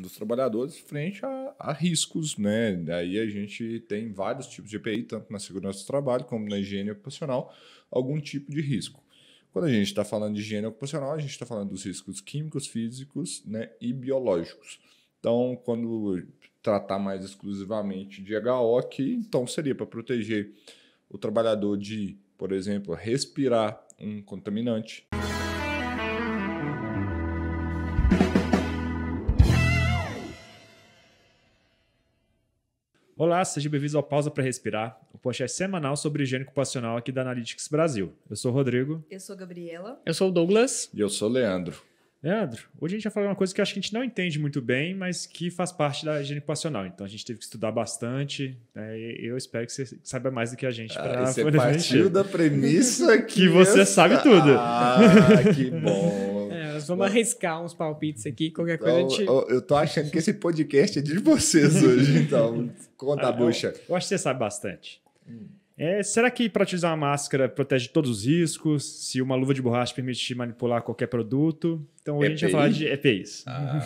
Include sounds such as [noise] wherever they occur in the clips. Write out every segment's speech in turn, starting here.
dos trabalhadores frente a, a, riscos, né? Daí a gente tem vários tipos de EPI, tanto na segurança do trabalho como na higiene ocupacional, algum tipo de risco. Quando a gente está falando de higiene ocupacional, a gente está falando dos riscos químicos, físicos né, e biológicos. Então, quando tratar mais exclusivamente de HO aqui, então seria para proteger o trabalhador de, por exemplo, respirar um contaminante. Olá, seja bem-vindo ao Pausa para Respirar, o podcast semanal sobre higiene ocupacional aqui da Analytics Brasil. Eu sou o Rodrigo. Eu sou a Gabriela. Eu sou o Douglas. E eu sou o Leandro. Leandro, hoje a gente vai falar uma coisa que acho que a gente não entende muito bem, mas que faz parte da higiene ocupacional. Então a gente teve que estudar bastante. Né? eu espero que você saiba mais do que a gente. para ah, você partiu da premissa [laughs] que, que você sabe tudo. Ah, que bom. Vamos Bom. arriscar uns palpites aqui, qualquer coisa a gente... Eu, eu tô achando que esse podcast é de vocês hoje, então. [laughs] Conta ah, a bucha. Eu, eu acho que você sabe bastante. Hum. É, será que para utilizar uma máscara protege todos os riscos? Se uma luva de borracha permite manipular qualquer produto? Então hoje a gente vai falar de EPIs. Ah.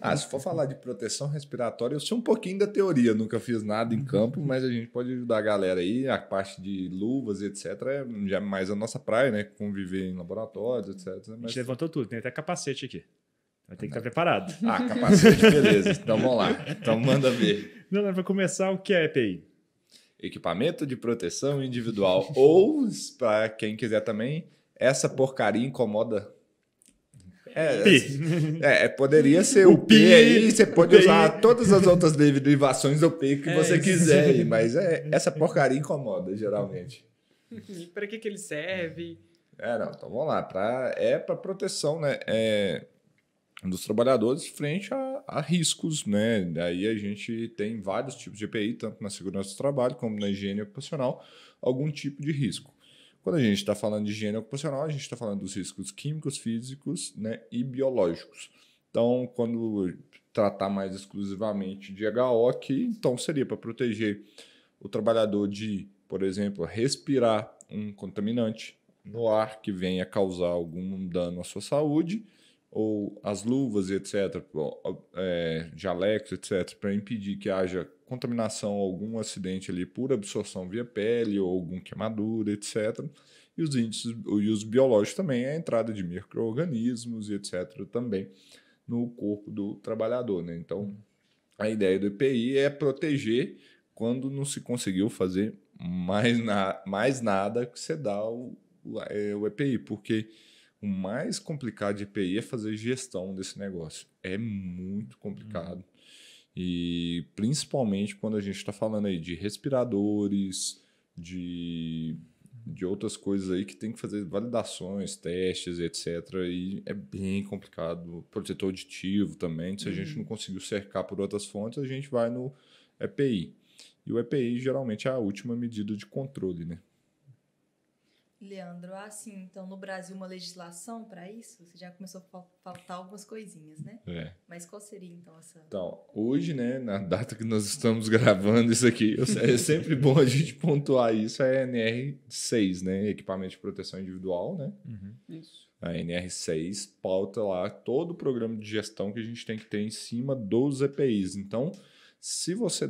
[laughs] ah. se for falar de proteção respiratória, eu sei um pouquinho da teoria, nunca fiz nada em campo, mas a gente pode ajudar a galera aí. A parte de luvas, etc., é já mais a nossa praia, né? Conviver em laboratórios, etc. Mas... A gente levantou tudo, tem até capacete aqui. Vai ter que estar né. preparado. Ah, capacete, beleza. Então vamos lá. Então manda ver. Não, não, para começar, o que é EPI? equipamento de proteção individual. [laughs] ou, para quem quiser também, essa porcaria incomoda. É, é, é, é, poderia ser o, o aí, você pode usar todas as outras derivações do pi que é, você quiser, mas é, essa porcaria incomoda, geralmente. E para que, que ele serve? É, não, então vamos lá. Pra, é para proteção, né? É, dos trabalhadores frente a, a, riscos, né? Daí a gente tem vários tipos de EPI, tanto na segurança do trabalho como na higiene ocupacional, algum tipo de risco. Quando a gente está falando de higiene ocupacional, a gente está falando dos riscos químicos, físicos né, e biológicos. Então, quando tratar mais exclusivamente de HO aqui, então seria para proteger o trabalhador de, por exemplo, respirar um contaminante no ar que venha causar algum dano à sua saúde, ou as luvas, etc., é, jalecos, etc., para impedir que haja contaminação ou algum acidente ali por absorção via pele ou algum queimadura, etc. E os índices e os biológicos também, é a entrada de micro-organismos, etc., também no corpo do trabalhador. Né? Então, a ideia do EPI é proteger quando não se conseguiu fazer mais, na, mais nada que você dá o, o, é, o EPI, porque o mais complicado de EPI é fazer gestão desse negócio. É muito complicado. Uhum. E principalmente quando a gente está falando aí de respiradores, de, de outras coisas aí que tem que fazer validações, testes, etc. E é bem complicado. Protetor auditivo também. Se uhum. a gente não uhum. conseguiu cercar por outras fontes, a gente vai no EPI. E o EPI geralmente é a última medida de controle, né? Leandro, assim, então no Brasil uma legislação para isso? Você já começou a faltar algumas coisinhas, né? É. Mas qual seria então essa. Então, hoje, né, na data que nós estamos [laughs] gravando isso aqui, é sempre bom a gente pontuar isso, é a NR6, né? Equipamento de proteção individual, né? Uhum. Isso. A NR6 pauta lá todo o programa de gestão que a gente tem que ter em cima dos EPIs. Então, se você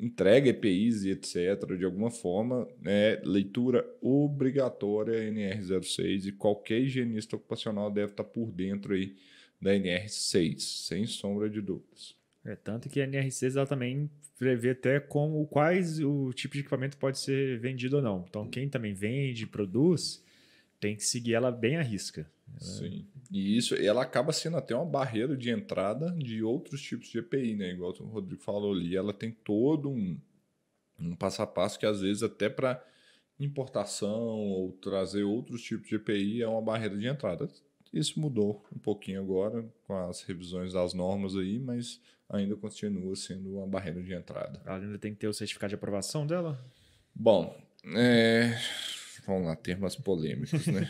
entrega EPIs e etc., de alguma forma, né, leitura obrigatória NR06 e qualquer higienista ocupacional deve estar por dentro aí da NR6, sem sombra de dúvidas. É, tanto que a NR6 ela também prevê até como quais o tipo de equipamento pode ser vendido ou não. Então, quem também vende, produz, tem que seguir ela bem à risca. Sim. Né? E isso ela acaba sendo até uma barreira de entrada de outros tipos de EPI, né? Igual o Rodrigo falou ali, ela tem todo um, um passo a passo que às vezes até para importação ou trazer outros tipos de EPI é uma barreira de entrada. Isso mudou um pouquinho agora com as revisões das normas aí, mas ainda continua sendo uma barreira de entrada. Ela ainda tem que ter o certificado de aprovação dela? Bom, é... vamos lá, termos polêmicos, né?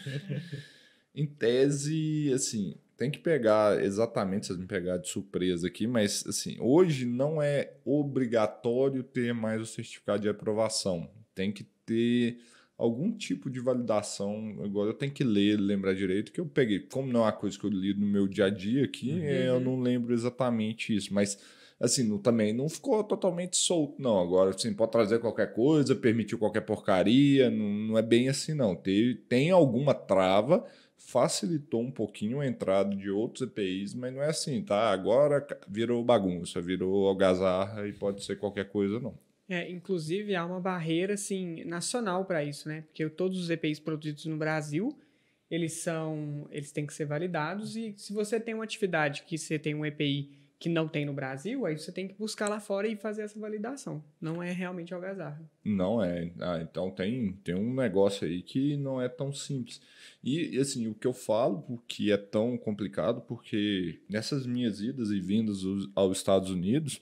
[laughs] em tese, assim, tem que pegar exatamente, vocês me pegar de surpresa aqui, mas assim, hoje não é obrigatório ter mais o certificado de aprovação. Tem que ter algum tipo de validação. Agora eu tenho que ler, lembrar direito, que eu peguei. Como não é uma coisa que eu li no meu dia a dia aqui, uhum. É, eu não lembro exatamente isso, mas assim, não, também não ficou totalmente solto, não. Agora, assim, pode trazer qualquer coisa, permitir qualquer porcaria, não, não é bem assim, não. Tem, tem alguma trava, facilitou um pouquinho a entrada de outros EPIs, mas não é assim, tá? Agora virou bagunça, virou algazarra e pode ser qualquer coisa, não. É, inclusive há uma barreira assim nacional para isso, né? Porque todos os EPIs produzidos no Brasil, eles são, eles têm que ser validados e se você tem uma atividade que você tem um EPI que não tem no Brasil, aí você tem que buscar lá fora e fazer essa validação. Não é realmente algazarra. Não é. Ah, então tem, tem um negócio aí que não é tão simples. E, assim, o que eu falo, porque que é tão complicado, porque nessas minhas idas e vindas aos Estados Unidos,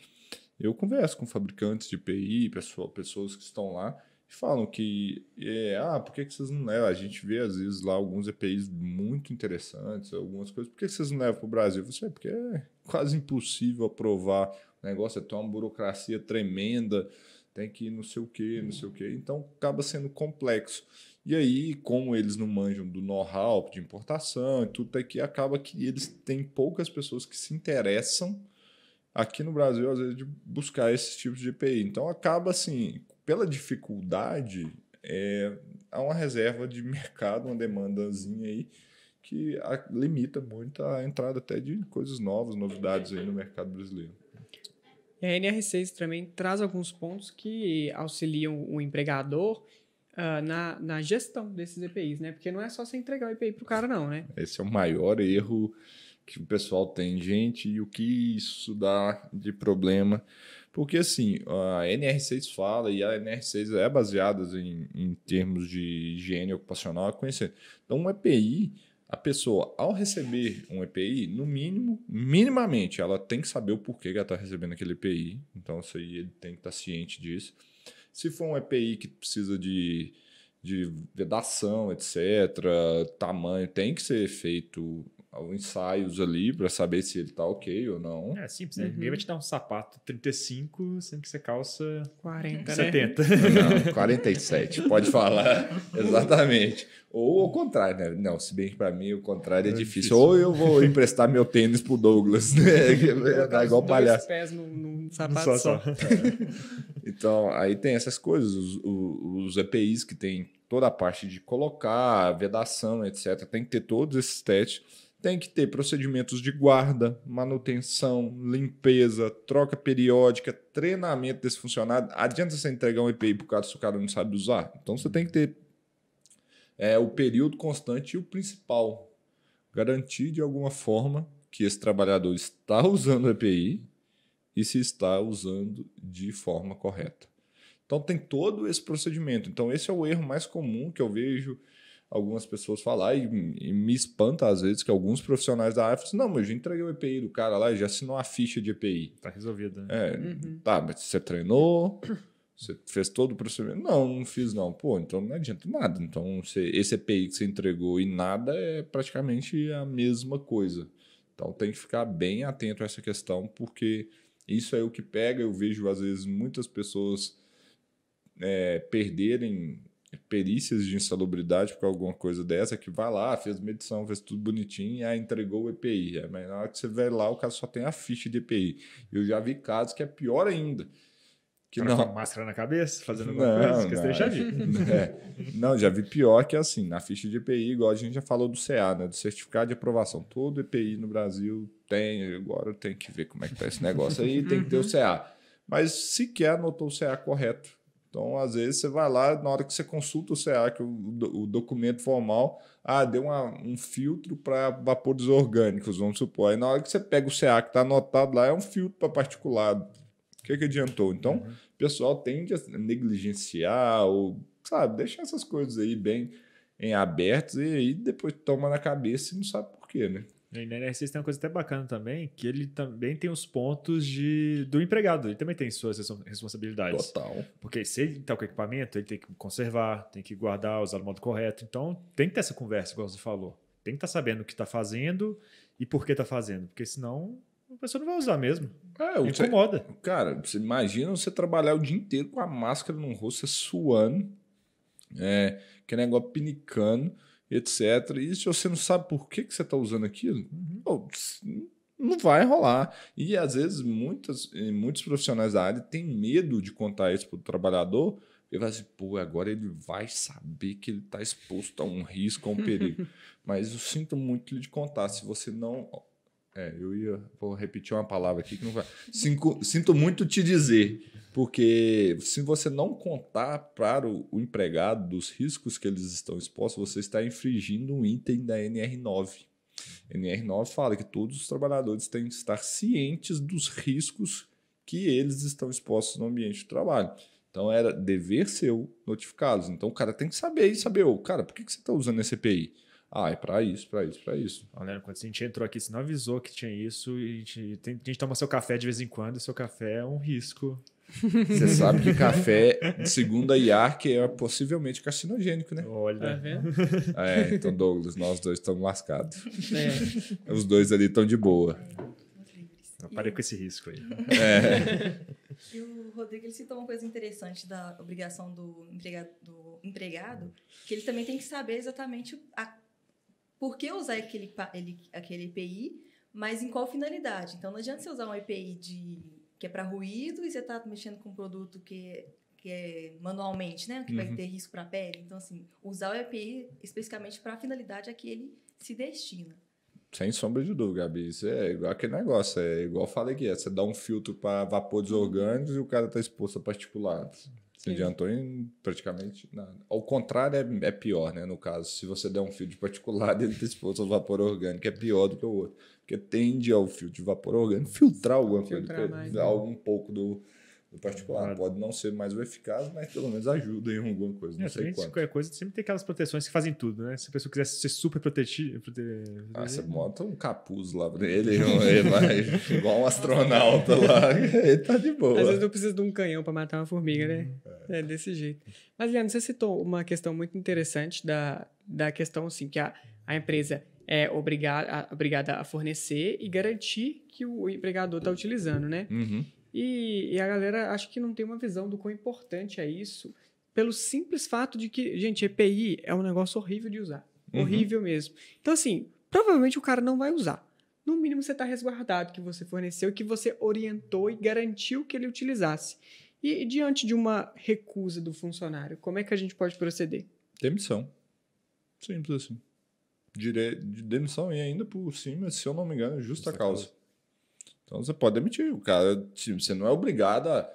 eu converso com fabricantes de PI, pessoas que estão lá, falam que é, ah, por que, que vocês não levam? A gente vê às vezes lá alguns EPIs muito interessantes, algumas coisas, por que, que vocês não levam para o Brasil? Você, porque é quase impossível aprovar. O negócio é ter uma burocracia tremenda, tem que ir não sei o que, não sei o que. Então acaba sendo complexo. E aí, como eles não manjam do know-how de importação e tudo, aqui é acaba que eles têm poucas pessoas que se interessam aqui no Brasil, às vezes, de buscar esses tipos de EPI. Então acaba assim, pela dificuldade, é, há uma reserva de mercado, uma demandazinha aí que a, limita muito a entrada até de coisas novas, novidades aí no mercado brasileiro. E a NR6 também traz alguns pontos que auxiliam o empregador uh, na, na gestão desses EPIs, né? Porque não é só você entregar o EPI para o cara, não, né? Esse é o maior erro que o pessoal tem, gente, e o que isso dá de problema porque assim, a NR6 fala e a NR6 é baseada assim, em, em termos de higiene ocupacional e conhecer. Então, um EPI, a pessoa, ao receber um EPI, no mínimo, minimamente, ela tem que saber o porquê que ela está recebendo aquele EPI. Então, isso aí ele tem que estar tá ciente disso. Se for um EPI que precisa de, de vedação, etc., tamanho, tem que ser feito alguns ensaios ali para saber se ele tá ok ou não. É simples, né? Uhum. Ninguém vai te dar um sapato 35, sendo que você calça 40, 70. Né? Não, 47, pode falar. [laughs] Exatamente. Ou o contrário, né? Não, se bem que para mim o contrário é, é difícil. difícil. Ou eu vou emprestar meu tênis pro Douglas, né? Dá [laughs] é igual palhaço. pés num, num sapato só. só. só. É. então, aí tem essas coisas, os, os EPIs que tem toda a parte de colocar, vedação, etc. Tem que ter todos esses testes tem que ter procedimentos de guarda, manutenção, limpeza, troca periódica, treinamento desse funcionário. Adianta você entregar um EPI pro cara se o cara não sabe usar. Então você tem que ter é, o período constante e o principal. Garantir de alguma forma que esse trabalhador está [laughs] usando o EPI e se está usando de forma correta. Então tem todo esse procedimento. Então esse é o erro mais comum que eu vejo algumas pessoas falar, e, e, me espanta às vezes que alguns profissionais da área falam assim, não, mas eu já entreguei o EPI do cara lá e já assinou a ficha de EPI. Tá resolvido. Né? É, uhum. tá, mas você treinou, você fez todo o procedimento. Não, não fiz não. Pô, então não adianta nada. Então você, esse EPI que você entregou e nada é praticamente a mesma coisa. Então tem que ficar bem atento a essa questão, porque isso é o que pega. Eu vejo às vezes muitas pessoas é, perderem perícias de insalubridade por alguma coisa dessa, que vai lá, fez medição, fez tudo bonitinho e aí entregou o EPI. É, mas na hora que você vai lá, o cara só tem a ficha de EPI. Eu já vi casos que é pior ainda. Que não... com máscara na cabeça, fazendo alguma não, coisa, não, já é. vi. [laughs] É. Não, já vi pior que é assim, na ficha de EPI, igual a gente já falou do CA, né? Do certificado de aprovação. Todo EPI no Brasil tem, agora tem que ver como é que tá esse negócio aí, tem que ter o CA. Mas sequer anotou o CA correto então, às vezes, você vai lá, na hora que você consulta o SEAC, o, o documento formal, ah, deu uma, um filtro para vapores orgânicos, vamos supor. Aí, na hora que você pega o SEAC que está anotado lá, é um filtro para particulado. O que, que adiantou? Então, uhum. o pessoal tende a negligenciar, ou, sabe, deixar essas coisas aí bem em abertos e aí depois toma na cabeça e não sabe por quê, né? Né, e na tem uma coisa até bacana também, que ele também tem os pontos de, do empregado. Ele também tem suas responsabilidades. Total. Porque se ele está com equipamento, ele tem que conservar, tem que guardar, usar do modo correto. Então, tem que ter essa conversa, igual você falou. Tem que estar tá sabendo o que está fazendo e por que está fazendo. Porque senão a pessoa não vai usar mesmo. É, você, Incomoda. cara, você imagina você trabalhar o dia inteiro com a máscara no rosto, suando, é, que negócio pinicando etc. E se você não sabe por que, que você está usando aquilo, uhum. não vai rolar. E às vezes muitas, eh, muitos profissionais da área têm medo de contar isso para o trabalhador, ele vai dizer, pô, agora ele vai saber que ele está exposto a um risco, a um perigo. [laughs] Mas eu sinto muito de contar. Se você não é, eu ia vou repetir uma palavra aqui que não vai. Cinco, sinto muito te dizer, porque se você não contar para o, o, empregado dos riscos que eles estão expostos, você está infringindo um item da NR9. NR9 fala que todos os trabalhadores têm que estar cientes dos riscos que eles estão expostos no ambiente de trabalho. Então era dever seu notificá-los. Então o cara tem que saber e saber, oh, cara, por que, que você está usando esse EPI? Ah, é para isso, para isso, para isso. Olha, quando a gente entrou aqui, você não avisou que tinha isso. E a, gente, tem, a gente toma seu café de vez em quando, e seu café é um risco. [laughs] Você sabe que café, segundo a IARC, é possivelmente carcinogênico, né? Olha. Tá vendo? [laughs] É, então, Douglas, nós dois estamos lascados. É. Os dois ali estão de boa. Eu parei com esse risco aí. É. E o Rodrigo ele citou uma coisa interessante da obrigação do empregado, do empregado, que ele também tem que saber exatamente a por que usar aquele, ele, aquele EPI, mas em qual finalidade. Então, não adianta você usar um EPI de, que é para ruído e você está mexendo com um produto que, que é manualmente, né? Que uhum. vai ter risco para a pele. Então, assim, usar o EPI especificamente para a finalidade a que ele se destina. Sem sombra de dúvida, Gabi. Isso é igual aquele negócio. É igual eu falei que é. Você dá um filtro para vapores orgânicos e o cara está exposto a particulados. Não adiantou em praticamente nada. Ao contrário, é, é, pior, né? No caso, se você der um fio de particulado ele expôs [laughs] de vapor orgânico, é pior do que o outro. Porque tende ao fio de vapor orgânico filtrar alguma filtrar coisa, mais, né? um pouco do, do particular. Claro. Pode não ser mais o eficaz, mas pelo menos ajuda em alguma coisa. Não é, sei quanto. Qualquer coisa, sempre tem aquelas proteções que fazem tudo, né? Se a pessoa quiser ser super protegida. Prote... Ah, você bota um capuz lá pra ele, ele vai igual um astronauta lá, [laughs] ele tá de boa. Às vezes não precisa de um canhão para matar uma formiga, né? É. é desse jeito. Mas, Leandro, você citou uma questão muito interessante da, da questão, assim, que a, a empresa é obrigada, obrigada a fornecer e garantir que o empregador está utilizando, né? Uhum. E, e a galera acho que não tem uma visão do quão importante é isso, pelo simples fato de que, gente, EPI é um negócio horrível de usar. Uhum. Horrível mesmo. Então, assim, provavelmente o cara não vai usar. No mínimo, você está resguardado que você forneceu, que você orientou e garantiu que ele utilizasse. E, e diante de uma recusa do funcionário, como é que a gente pode proceder? Demissão. Simples assim. Dire... Demissão e ainda por cima, se eu não me engano, é justa, justa causa. causa. Então você pode demitir. O cara, você não é obrigado a,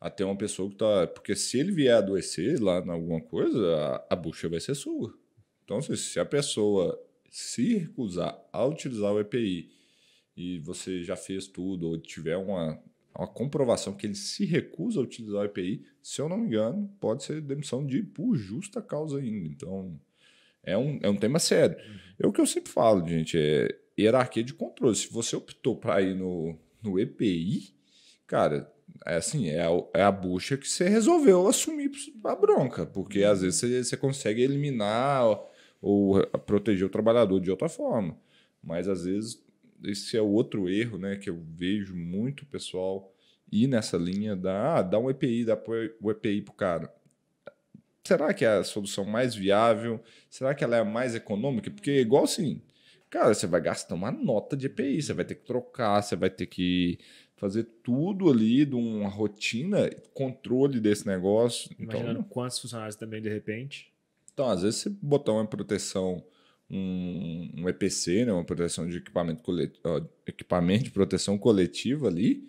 a ter uma pessoa que tá. Porque se ele vier adoecer lá em alguma coisa, a, a bucha vai ser sua. Então, se, assim, se a pessoa se recusar a utilizar o EPI e você já fez tudo, ou tiver uma, uma comprovação que ele se recusa a utilizar o EPI, se eu não me engano, pode ser demissão de por justa causa ainda. Então, é um, é um tema sério. Uhum. É o que eu sempre falo, gente, é hierarquia de controle. Se você optou para ir no, no EPI, cara, é assim, é a, é a bucha que você resolveu assumir a bronca, porque às vezes você, você consegue eliminar ou, ou, proteger o trabalhador de outra forma. Mas às vezes esse é outro erro, né, que eu vejo muito pessoal ir nessa linha da ah, dá um EPI, dá o EPI pro cara. Será que é a solução mais viável? Será que ela é a mais econômica? Porque igual assim, Cara, você vai gastar uma nota de EPI, você vai ter que trocar, você vai ter que fazer tudo ali de uma rotina, controle desse negócio. Imaginando então, quantos funcionários também de repente. Então, às vezes, você botar uma proteção, um, um EPC, né, uma proteção de equipamento, colet... equipamento de proteção coletiva ali,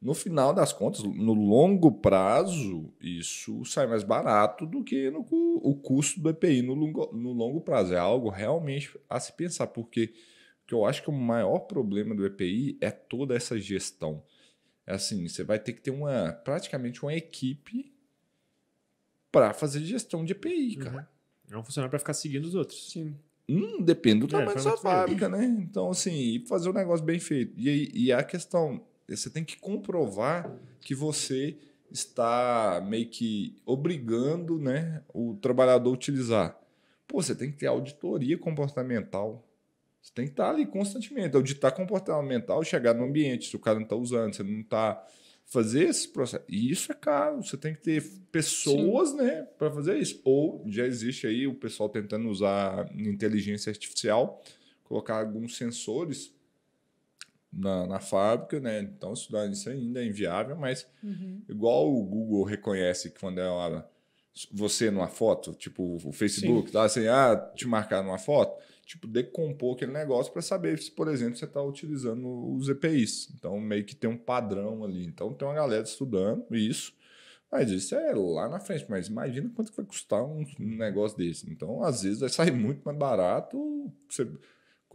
no final das contas, no longo prazo, isso sai mais barato do que no, o custo do EPI no longo, no longo prazo. É algo realmente a se pensar, porque que eu acho que o maior problema do EPI é toda essa gestão. É assim, você vai ter que ter uma praticamente uma equipe para fazer gestão de EPI, uhum. cara. É um funcionário para ficar seguindo os outros. Sim. Hum, depende do é, tamanho é, da sua fábrica, né? Então, assim, fazer um negócio bem feito. E, e a questão você tem que comprovar que você está meio que obrigando né, o trabalhador a utilizar. Pô, você tem que ter auditoria comportamental. Você tem que estar ali constantemente, auditar comportamental, chegar no ambiente, se o cara não está usando, se não está. Fazer esse processo. E isso é caro, você tem que ter pessoas Sim. né, para fazer isso. Ou já existe aí o pessoal tentando usar inteligência artificial, colocar alguns sensores na, na, fábrica, né? Então, estudar isso ainda é inviável, mas uhum. igual o Google reconhece que quando é uma, você numa foto, tipo o Facebook, tá assim, ah, te marcar numa foto, tipo, decompor aquele negócio para saber se, por exemplo, você está utilizando os EPIs. Então, meio que tem um padrão ali. Então, tem uma galera estudando isso, mas isso é lá na frente. Mas imagina quanto vai custar um, um negócio desse. Então, às vezes, vai sair muito mais barato. Você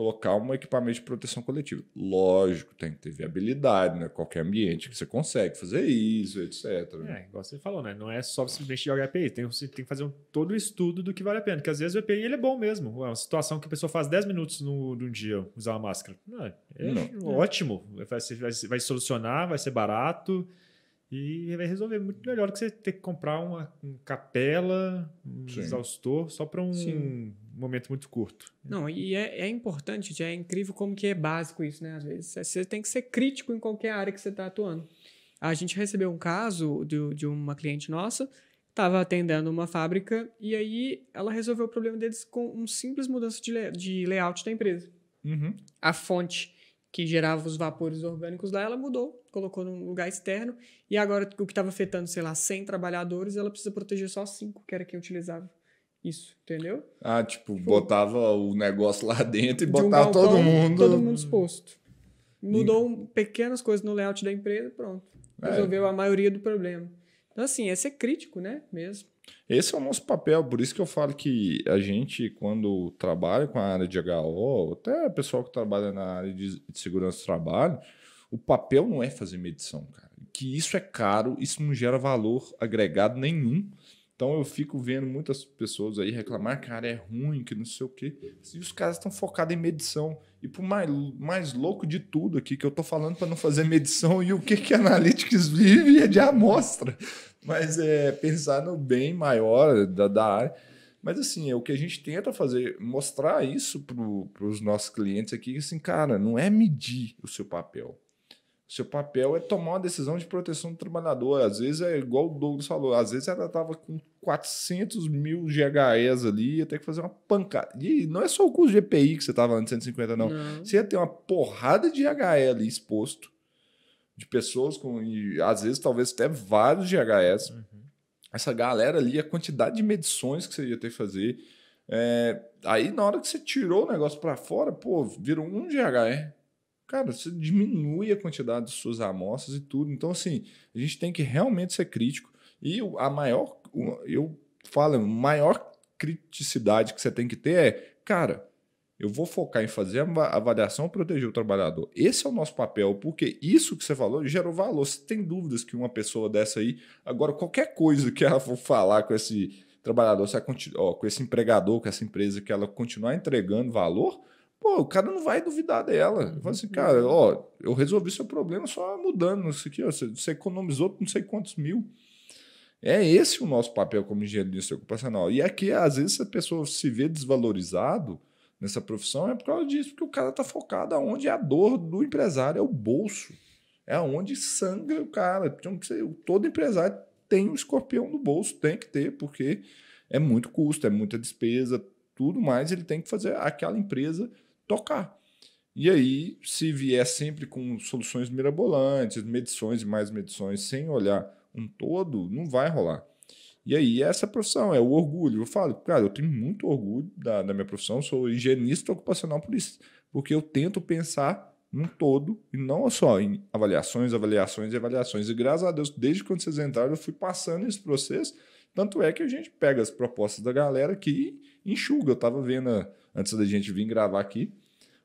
colocar um equipamento de proteção coletiva. Lógico, tem que ter viabilidade, né? Qualquer ambiente que você consegue fazer isso, etc. É, igual você falou, né? Não é só simplesmente jogar EPI, tem, você tem que fazer um, todo o estudo do que vale a pena, porque às vezes o EPI ele é bom mesmo. É uma situação que a pessoa faz 10 minutos no, no dia usar uma máscara. Não, é Não. É ótimo, vai, vai, vai solucionar, vai ser barato. E vai resolver muito melhor do que você ter que comprar uma, uma capela, um Sim. exaustor, só para um Sim momento muito curto. Não, e é, é importante, já é incrível como que é básico isso, né? Às vezes é, você tem que ser crítico em qualquer área que você está atuando. A gente recebeu um caso de, de uma cliente nossa, estava atendendo uma fábrica e aí ela resolveu o problema deles com uma simples mudança de, de layout da empresa. Uhum. A fonte que gerava os vapores orgânicos lá, ela mudou, colocou num lugar externo e agora o que estava afetando, sei lá, 100 trabalhadores, ela precisa proteger só 5 que era quem utilizava. Isso, entendeu? Ah, tipo, tipo botava o negócio lá [laughs] dentro e de botava um todo mundo. Todo mundo exposto. Mudou pequenas coisas no layout da empresa, pronto. É. Resolveu é. a maioria do problema. Então, assim, é ser crítico, né? Mesmo. Esse é o nosso papel, por isso que eu falo que a gente, quando trabalha com a área de HO, até o pessoal que trabalha na área de, segurança do trabalho, o papel não é fazer medição, cara. Que isso é caro, isso não gera valor agregado nenhum então eu fico vendo muitas pessoas aí reclamar, cara, é ruim, que não sei o quê. E os caras estão focados em medição. E por mais, mais louco de tudo aqui, que eu tô falando para não fazer medição, e o que que Analytics vive é de amostra. Mas é pensar no bem maior da, da área. Mas assim, é o que a gente tenta fazer, mostrar isso para os nossos clientes aqui, assim, cara, não é medir o seu papel. Seu papel é tomar uma decisão de proteção do trabalhador. Às vezes é igual o Douglas falou, às vezes ela estava com 400 mil GHS ali, ia ter que fazer uma pancada. E não é só o custo de EPI que você estava falando de 150, não. não. Você ia ter uma porrada de HL ali exposto, de pessoas com, e, às vezes, talvez até vários GHS. Uhum. Essa galera ali, a quantidade de medições que você ia ter que fazer. É, aí, na hora que você tirou o negócio para fora, pô, virou um GHR cara, você diminui a quantidade de suas amostras e tudo. Então, assim, a gente tem que realmente ser crítico. E a maior, eu falo, a maior criticidade que você tem que ter é, cara, eu vou focar em fazer a avaliação proteger o trabalhador. Esse é o nosso papel, porque isso que você falou gerou valor. Você tem dúvidas que uma pessoa dessa aí, agora qualquer coisa que ela for falar com esse trabalhador, se ela, ó, com esse empregador, com essa empresa, que ela continuar entregando valor, Pô, o cara não vai duvidar dela. Fala assim, cara, uhum. ó, eu resolvi seu problema só mudando isso aqui, ó, você, você economizou não sei quantos mil. É esse o nosso papel como de ocupacional. E aqui, é às vezes, a pessoa se vê desvalorizado nessa profissão é por causa disso, porque o cara está focado aonde é a dor do empresário, é o bolso. É aonde sangra o cara. Então, todo empresário tem um escorpião no bolso, tem que ter, porque é muito custo, é muita despesa, tudo mais, ele tem que fazer aquela empresa tocar. E aí, se vier sempre com soluções mirabolantes, medições e mais medições, sem olhar um todo, não vai rolar. E aí, essa profissão é o orgulho. Eu falo, cara, eu tenho muito orgulho da, da minha profissão, sou higienista ocupacional por isso, porque eu tento pensar num todo e não só em avaliações, avaliações e avaliações. E graças a Deus, desde quando vocês entraram, eu fui passando esse processo. Tanto é que a gente pega as propostas da galera que enxuga. Eu estava vendo antes da gente vir gravar aqui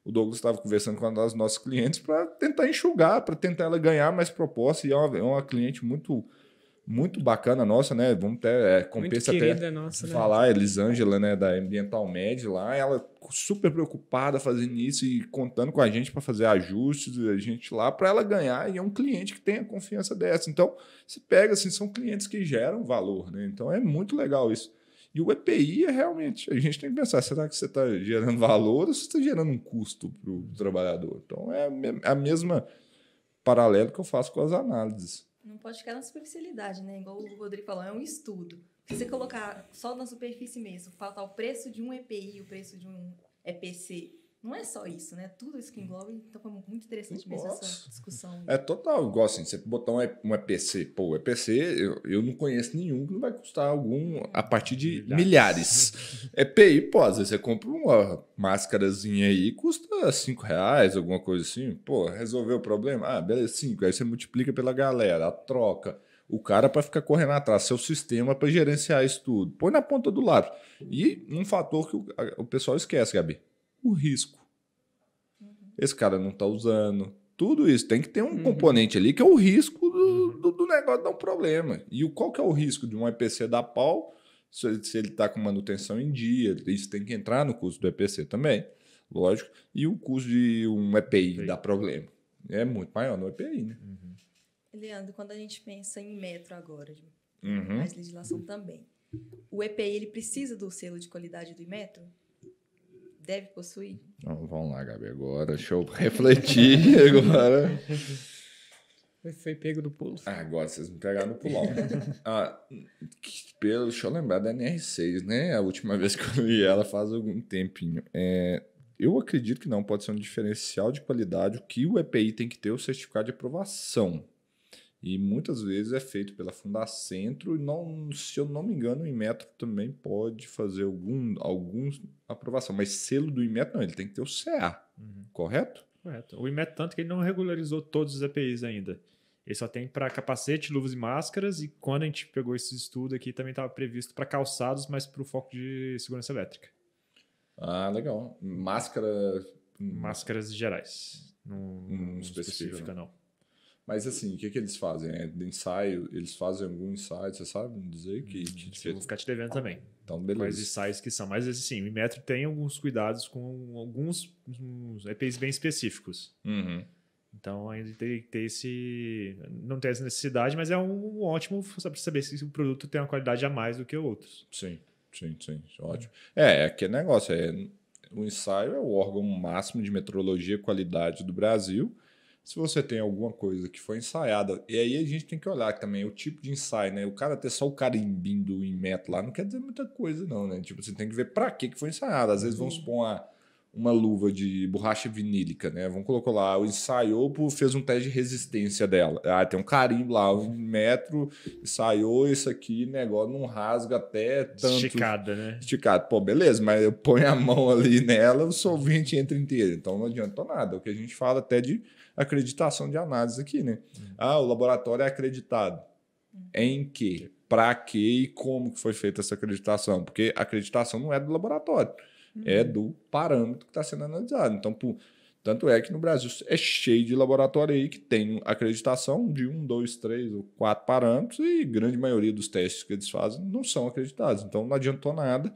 o Douglas estava conversando com uma das nossas clientes para tentar enxugar, para tentar ela ganhar mais proposta. E é uma, é uma cliente muito muito bacana nossa, né? Vamos até é, compensa até né? falar, né? Elisângela, né, da Ambiental Med lá, ela super preocupada fazendo isso e contando com a gente para fazer ajustes, a gente lá para ela ganhar e é um cliente que tem a confiança dessa. Então, se pega assim, são clientes que geram valor, né? Então é muito legal isso. E o EPI é realmente. A gente tem que pensar: será que você está gerando valor ou você está gerando um custo para o trabalhador? Então é, é a mesma paralelo que eu faço com as análises. Não pode ficar na superficialidade, né? Igual o Rodrigo falou, é um estudo. Se você colocar só na superfície mesmo, faltar o preço de um EPI, o preço de um EPC não é só isso, né? Tudo isso que engloba, então foi muito interessante mesmo essa discussão. É total, igual assim, você botar um EPC, pô, EPC, eu, eu não conheço nenhum que não vai custar algum hum. a partir de milhares. milhares. [laughs] EPI, pô, às vezes você compra uma máscarazinha aí, custa 5 reais, alguma coisa assim, pô, resolveu o problema? Ah, beleza, 5, aí você multiplica pela galera, a troca o cara para ficar correndo atrás, seu sistema para gerenciar isso tudo. Põe na ponta do lápis. E um fator que o, o pessoal esquece, Gabi o risco. Uhum. Esse cara não está usando. Tudo isso. Tem que ter um uhum. componente ali que é o risco do, uhum. do, do, negócio dar um problema. E o, qual que é o risco de um EPC dar pau se, se ele está com manutenção em dia? Isso tem que entrar no custo do EPC também, lógico. E o custo de um EPI dar problema. É muito maior no EPI, né? Uhum. Leandro, quando a gente pensa em metro agora, uhum. mas legislação também, o EPI ele precisa do selo de qualidade do metro? deve possuir? vamos lá, Gabi, agora. Deixa eu refletir [laughs] agora. Foi pego no pulo. Ah, agora vocês me pegaram no pulão. [laughs] ah, pelo, deixa eu lembrar da NR6, né? A última vez que eu li ela faz algum tempinho. É, eu acredito que não pode ser um diferencial de qualidade o que o EPI tem que ter o certificado de aprovação. E muitas vezes é feito pela Fundacentro e, não, se eu não me engano, o Inmetro também pode fazer algum, algum aprovação. Mas selo do Inmetro não, ele tem que ter o CA, uhum. correto? Correto. O Inmetro tanto que ele não regularizou todos os EPIs ainda. Ele só tem para capacete, luvas e máscaras. E quando a gente pegou esse estudo aqui, também estava previsto para calçados, mas para o foco de segurança elétrica. Ah, legal. Máscara... Máscaras gerais. Não, hum, não especifica, né? não. Mas assim, o que, que eles fazem? É de ensaio, eles fazem algum ensaio, você sabe me dizer que. Hum, que, que... Vou ficar te devendo também. Então, beleza. Quais ensaios que são. Mas assim, o Metro tem alguns cuidados com alguns EPIs bem específicos. Uhum. Então ainda tem que ter esse. Não tem essa necessidade, mas é um, um ótimo para saber se o produto tem uma qualidade a mais do que outros. Sim, sim, sim. Ótimo. É, é aquele negócio. É, o ensaio é o órgão máximo de metrologia e qualidade do Brasil. Se você tem alguma coisa que foi ensaiada, e aí a gente tem que olhar também o tipo de ensaio, né? O cara ter só o carimbinho do Inmet lá não quer dizer muita coisa, não, né? Tipo, você tem que ver para que foi ensaiado. Às vezes, vamos supor, uhum. uma uma luva de borracha vinílica, né? Vamos colocar lá, o ensaiou, fez um teste de resistência dela. Ah, tem um carimbo lá, um metro, ensaiou isso aqui, negócio não rasga até tanto. Esticada, né? Esticada. Pô, beleza, mas eu ponho a mão ali nela, o solvente entra inteiro. Então não adianta nada. É o que a gente fala até de acreditação de análise aqui, né? Hum. Ah, o laboratório é acreditado. Em quê? Para quê e como que foi feita essa acreditação? Porque a acreditação não é do laboratório. É uhum. é do parâmetro que está sendo analisado. Então, por, tanto é que no Brasil é cheio de laboratório aí que tem acreditação de um, dois, três ou quatro parâmetros e grande maioria dos testes que eles fazem não são acreditados. Então não adiantou nada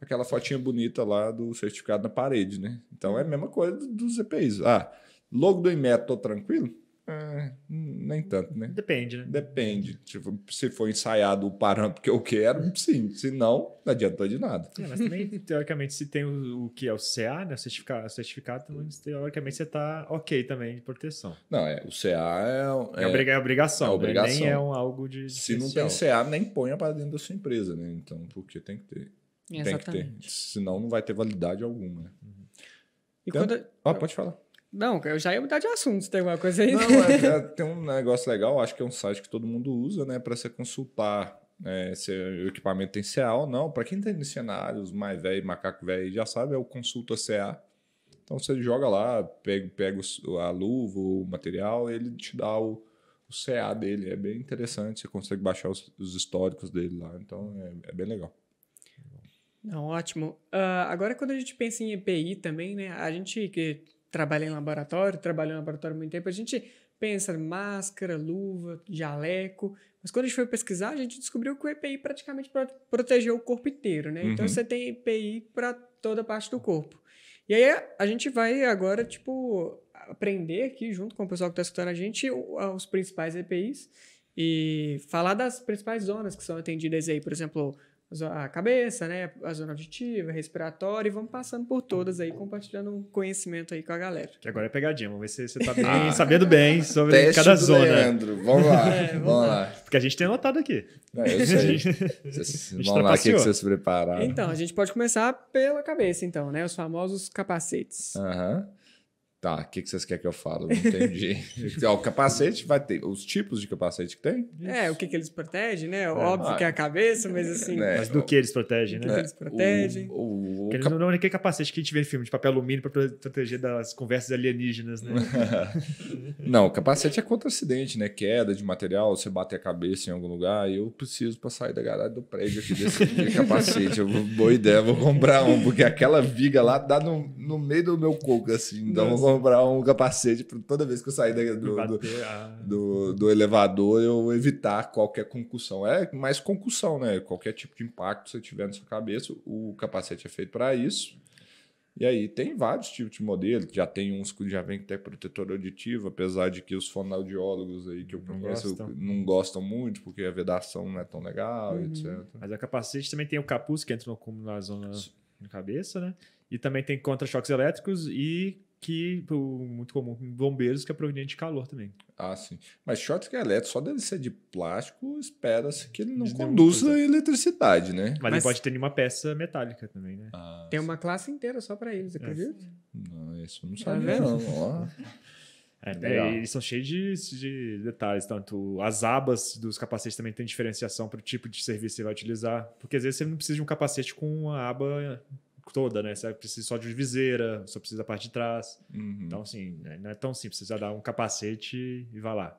aquela fotinha bonita lá do certificado na parede, né? Então é a mesma coisa dos EPIs. Ah, logo do IMET, tô tranquilo? É, nem tanto, né? Depende, né? Depende. Tipo, se for ensaiado o parâmetro que eu quero, sim. Se não, não adiantou de nada. É, mas também, teoricamente, se tem o, o, que é o CA, né? O certificado, certificado teoricamente você está ok também de proteção. Não, é, o CA é. É, é, é obrigação. É obrigação. Né? Nem é um, algo de. Se especial. não tem CA, nem ponha para dentro da sua empresa, né? Então, porque tem que ter. Exatamente. Tem que ter. Senão não vai ter validade alguma, né? Uhum. E então, quando... ó, ah, pode falar. Não, eu já ia mudar de assunto se tem alguma coisa aí. Não, é, [laughs] é, tem um negócio legal, acho que é um site que todo mundo usa, né, para você consultar é, se o equipamento tem CA ou não. Para quem tem dicionário, os mais velhos, macaco velho, já sabe, é o Consulta CA. Então você joga lá, pega, pega a luva, o material, ele te dá o, o CA dele. É bem interessante, você consegue baixar os, os históricos dele lá. Então é, é bem legal. Não, ótimo. Uh, agora, quando a gente pensa em EPI também, né? A gente que trabalhei em laboratório, trabalhou em laboratório muito tempo, a gente pensa máscara, luva, jaleco, mas quando a gente foi pesquisar, a gente descobriu que o EPI praticamente protegeu o corpo inteiro, né? Então uhum. Então você tem EPI para toda parte do corpo. E aí a gente vai agora, tipo, aprender aqui junto com o pessoal que está escutando a gente os principais EPIs e falar das principais zonas que são atendidas aí, por exemplo, a cabeça, né, a zona auditiva, respiratória, e vamos passando por todas aí, compartilhando um conhecimento aí com a galera. Que agora é pegadinha, vamos ver se você tá [laughs] bem, ah, sabendo bem sobre teste cada do zona. Leandro, vamos lá, [laughs] é, vamos, vamos lá. lá. Porque a gente tem anotado aqui. É, eu sei. vamos [laughs] tá lá, o que, você vocês prepararam? Então, a gente pode começar pela cabeça, então, né, os famosos capacetes. Aham. Tá, o que, que vocês querem que eu fale? Não entendi. [laughs] o capacete vai ter. Os tipos de capacete que tem? Isso. É, o que, que eles protegem, né? É. Óbvio ah, que é a ah, cabeça, mas assim. Né, mas do que eles protegem, né? que eles é, protegem. O, o, o cap... Não é aquele capacete que a gente vê em filme de papel alumínio para proteger das conversas alienígenas, né? [laughs] não, o capacete é contra acidente, né? Queda de material, você bater a cabeça em algum lugar. Eu preciso para sair da garagem do prédio aqui desse [laughs] de capacete. Eu, boa ideia, vou comprar um, porque aquela viga lá dá no, no meio do meu coco, assim. Então, comprar um capacete para toda vez que eu sair do, do, ah. do, do, elevador eu evitar qualquer concussão. É mais concussão, né? Qualquer tipo de impacto que você tiver na sua cabeça, o capacete é feito para isso. E aí tem vários tipos de modelo, já tem uns que já vem que tem protetor auditivo, apesar de que os fonoaudiólogos aí que eu conheço não, não gostam, muito, porque a vedação não é tão legal, uhum. etc. Mas a capacete também tem o capuz que entra no cúmulo na zona na cabeça, né? E também tem contra-choques elétricos e que muito comum bombeiros que é proveniente de calor também. Ah, sim. Mas short é elétrico, só deve ser de plástico, espera-se que ele não de conduza eletricidade, né? Mas, Mas, ele pode ter uma peça metálica também, né? Ah, Tem sim. uma classe inteira só para eles, é. acredita? Não, isso não tá sabia ah, não. Ó. É, é, eles são cheios de, de, detalhes, tanto as abas dos capacetes também têm diferenciação para o tipo de serviço que você vai utilizar, porque às vezes você não precisa de um capacete com uma aba toda, né? Você precisa só de viseira, só precisa da parte de trás. Uhum. Então, assim, né? não é tão simples. Precisa dar um capacete e vai lá.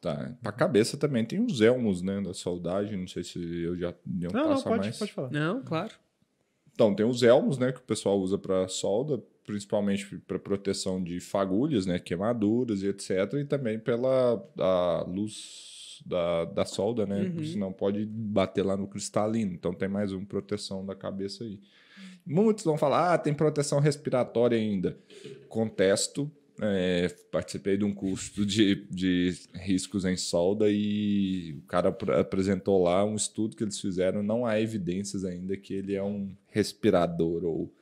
Tá. Pra cabeça também tem os elmos, né? Da saudade. Não sei se eu já dei um não, passo não, pode, mais. Pode falar. Não, claro. Então, tem os elmos, né? Que o pessoal usa para solda, principalmente para proteção de fagulhas, né? Queimaduras e etc. E também pela a luz da, da solda, né? Uhum. Senão pode bater lá no cristalino. Então, tem mais uma proteção da cabeça aí. Muitos vão falar, ah, tem proteção respiratória ainda. Contesto, é, participei de um curso de, de riscos em solda e o cara apresentou lá um estudo que eles fizeram, não há evidências ainda que ele é um respirador ou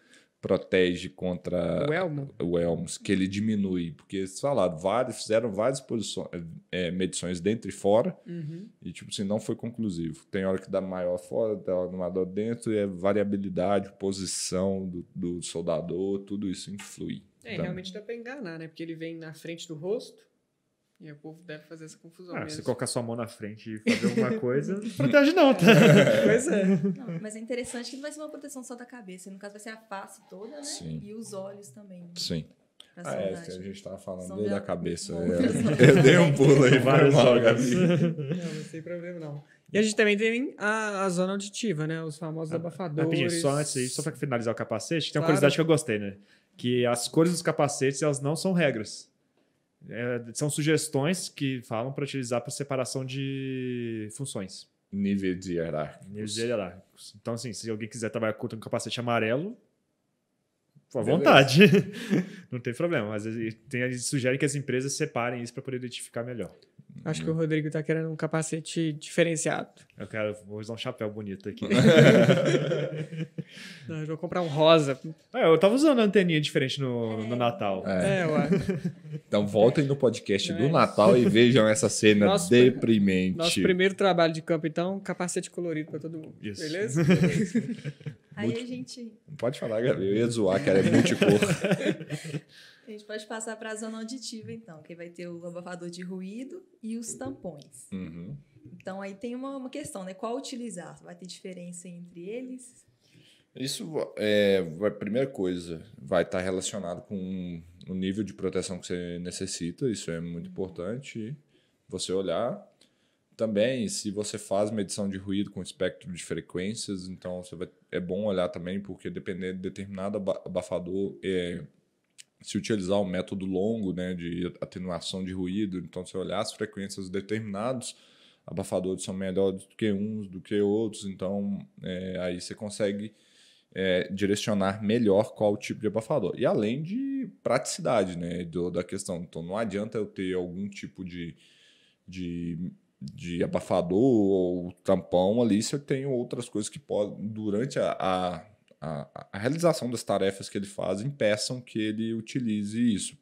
protege contra o, elmo. o Elmos, que ele diminui, porque eles falaram, vários, fizeram várias posições, é, medições dentro e fora, uhum. e tipo assim, não foi conclusivo. Tem hora que dá maior fora, tem hora que dá maior dentro, e é variabilidade, posição do, do soldador, tudo isso influi. É, então, realmente dá para enganar, né? Porque ele vem na frente do rosto, e o povo deve fazer essa confusão. Ah, mesmo. Se colocar sua mão na frente e fazer alguma [laughs] coisa, não protege, não, tá? [laughs] Pois é. Não, mas é interessante que não vai ser uma proteção só da cabeça, no caso vai ser a face toda, né? Sim. E os olhos também. Né? Sim. Ah, é, a gente estava falando da cabeça. Eu, dei um pulo aí, vai mal, Gabi. [laughs] Não, não tem problema, não. E a gente também tem a, a zona auditiva, né? Os famosos ah, abafadores. Rapidinho, só antes aí, só para finalizar o capacete, tem claro. uma curiosidade que eu gostei, né? Que as cores dos capacetes, elas não são regras. É, são sugestões que falam para utilizar para separação de funções. Nível de hierárquicos. Nível de hierárquicos. Então, assim, se alguém quiser trabalhar com um capacete amarelo, à vontade. [laughs] não tem problema. Mas tem, eles sugerem que as empresas separem isso para poder identificar melhor. Acho que o hum. Rodrigo está querendo um capacete diferenciado. Eu quero, vou usar um chapéu bonito aqui. [laughs] não, eu vou comprar um rosa. É, eu estava usando a anteninha diferente no, é. no Natal. É, é Então voltem no podcast é. do Natal e vejam essa cena nosso, deprimente. Nosso primeiro trabalho de campo, então, capacete colorido para todo mundo. Isso. Beleza? [laughs] Aí a gente. Pode falar, Gabriel Eu ia zoar, cara. É multicor. a gente pode passar para a zona auditiva, então, que vai ter o abafador de ruído e os tampões. Uhum. Então, aí tem uma, uma questão, né? Qual utilizar? Vai ter diferença entre eles? Isso é a primeira coisa, vai estar tá relacionado com o nível de proteção que você necessita, isso é muito uhum. importante. Você olhar também, se você faz medição de ruído com espectro de frequências, então você vai, é bom olhar também, porque dependendo de determinado abafador, é, se utilizar um método longo né, de atenuação de ruído, então você olhar as frequências determinados abafadores são melhores do que uns, do que outros, então é, aí você consegue é, direcionar melhor qual tipo de abafador. E além de praticidade né, do, da questão, então não adianta eu ter algum tipo de de de abafador ou tampão ali, eu tem outras coisas que podem, durante a, a, a, realização das tarefas que ele faz, impeçam que ele utilize isso.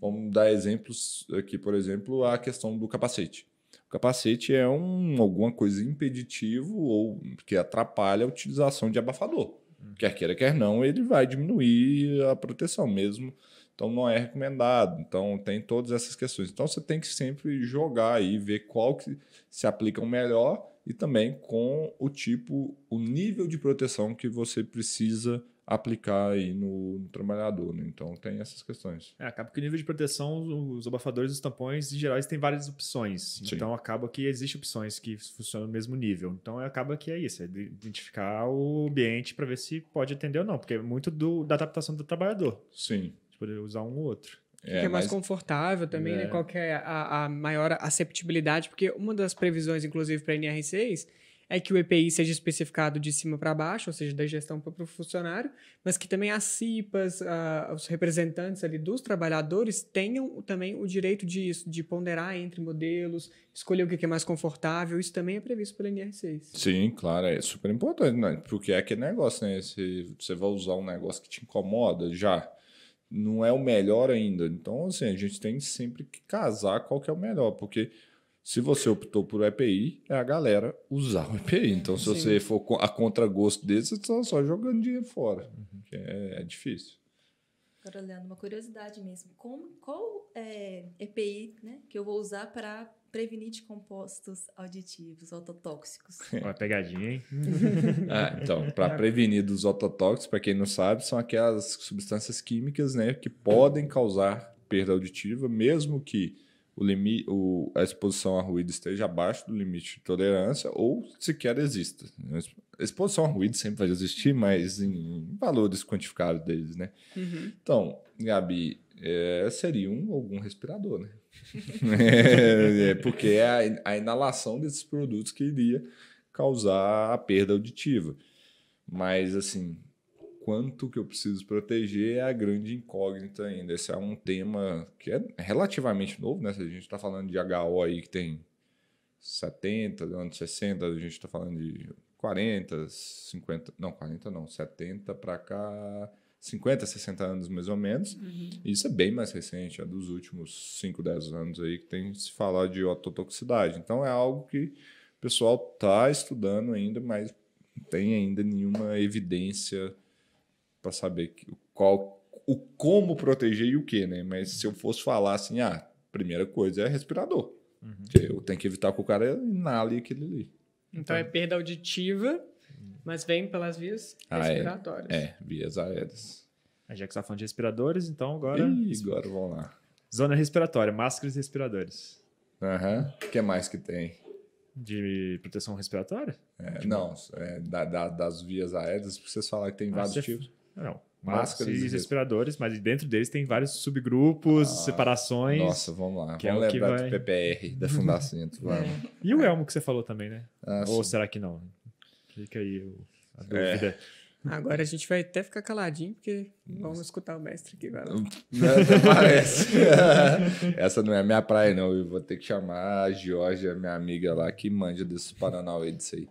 Vamos dar exemplos aqui, por exemplo, a questão do capacete. O capacete é um, alguma coisa impeditivo ou que atrapalha a utilização de abafador. Hum. Quer queira, quer não, ele vai diminuir a proteção mesmo então não é recomendado. Então tem todas essas questões. Então você tem que sempre jogar e ver qual que se aplica o melhor e também com o tipo, o nível de proteção que você precisa aplicar aí no, no trabalhador. Né? Então tem essas questões. É, acaba que o nível de proteção, os abafadores, os tampões, em geral, eles têm várias opções. Sim. Então acaba que existem opções que funcionam no mesmo nível. Então acaba que é isso, é identificar o ambiente para ver se pode atender ou não, porque é muito do, da adaptação do trabalhador. Sim poder usar um ou outro. O que é mais mas... confortável também, né? é. né? Qual é a, a, maior aceptabilidade? Porque uma das previsões, inclusive, para a NR6 é que o EPI seja especificado de cima para baixo, ou seja, da gestão para o funcionário, mas que também as CIPAs, os representantes ali dos trabalhadores tenham também o direito disso, de ponderar entre modelos, escolher o que é mais confortável, isso também é previsto pela NR6. Sim, claro, é super importante, né? porque é aquele negócio, né? Se você vai usar um negócio que te incomoda já não é o melhor ainda. Então, assim, a gente tem sempre que casar qual que é o melhor, porque se você optou por EPI, é a galera usar o EPI. Então, se Sim. você for a contragosto desse, você está só jogando dinheiro fora, uhum. que é, é difícil. Agora, Leandro, uma curiosidade mesmo. Como, qual é, EPI né, que eu vou usar para prevenir compostos auditivos ototóxicos. [laughs] Uma pegadinha, hein? [laughs] ah, então, para [laughs] prevenir dos ototóxicos, para quem não sabe, são aquelas substâncias químicas né, que podem causar perda auditiva, mesmo que o limite, o, a exposição a ruído esteja abaixo do limite de tolerância ou sequer exista. A exposição a ruído sempre vai existir, mas em valores quantificados deles, né? Uhum. Então, Gabi, é, seria um algum respirador, né? É, é, porque é a, a, inalação desses produtos que iria causar a perda auditiva. Mas, assim, quanto que eu preciso proteger é a grande incógnita ainda. Esse é um tema que é relativamente novo, né? Se a gente está falando de HO aí que tem 70, né, anos 60, a gente está falando de 40, 50, não, 40 não, 70 para cá, 50, 60 anos mais ou menos. Uhum. Isso é bem mais recente, é dos últimos 5, 10 anos aí que tem se falar de ototoxicidade. Então é algo que o pessoal está estudando ainda, mas não tem ainda nenhuma evidência para saber qual o como proteger e o que, né? Mas se eu fosse falar assim, ah, primeira coisa é respirador. Uhum. Eu tenho que evitar que o cara inale aquele ali. Então, então é perda auditiva mas vem pelas vias ah, é. respiratórias. É, é vias aéreas. Já que você está falando de respiradores, então agora. Ih, agora vamos lá. Zona respiratória, máscaras e respiradores. Aham. Uhum. O que mais que tem? De proteção respiratória? É, não, é, da, da, das vias aéreas, porque vocês falaram que tem ah, vários tipos. Não, máscaras e respiradores, mas dentro deles tem vários subgrupos, ah, separações. Nossa, vamos lá. Que é vamos é lembrar vai... do PPR, da Fundacento. [laughs] vamos. E o elmo que você falou também, né? Ah, Ou sim. será que não? Fica aí a é. dúvida. Agora a gente vai até ficar caladinho, porque vamos escutar o mestre aqui, vai lá. Não, não parece. [laughs] Essa não é minha praia, não. Eu vou ter que chamar a Georgia, minha amiga lá, que manja desses Paranauê disso aí.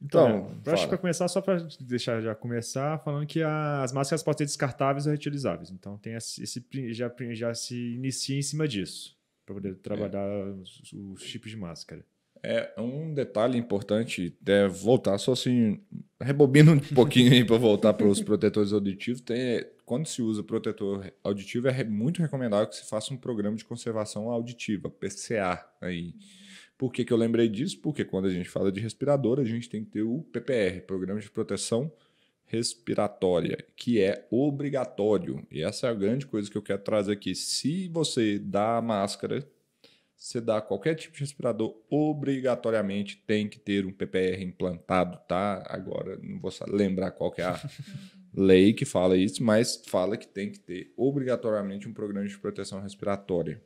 Então, então acho que para começar, só para deixar já começar, falando que as máscaras podem ser descartáveis ou reutilizáveis. Então, tem esse, já, já se inicia em cima disso, para poder é. trabalhar é. os, os tipos de máscara. É um detalhe importante é voltar só assim, rebobina um pouquinho aí para voltar para os protetores auditivos. Tem, é, quando se usa protetor auditivo, é muito recomendável que se faça um programa de conservação auditiva, PCA aí. Por que, que eu lembrei disso? Porque quando a gente fala de respirador, a gente tem que ter o PPR, Programa de Proteção Respiratória, que é obrigatório. E essa é a grande coisa que eu quero trazer aqui. Se você dá a máscara você dá qualquer tipo de respirador, obrigatoriamente tem que ter um PPR implantado, tá? Agora, não vou lembrar qual é a [laughs] lei que fala isso, mas fala que tem que ter obrigatoriamente um programa de proteção respiratória.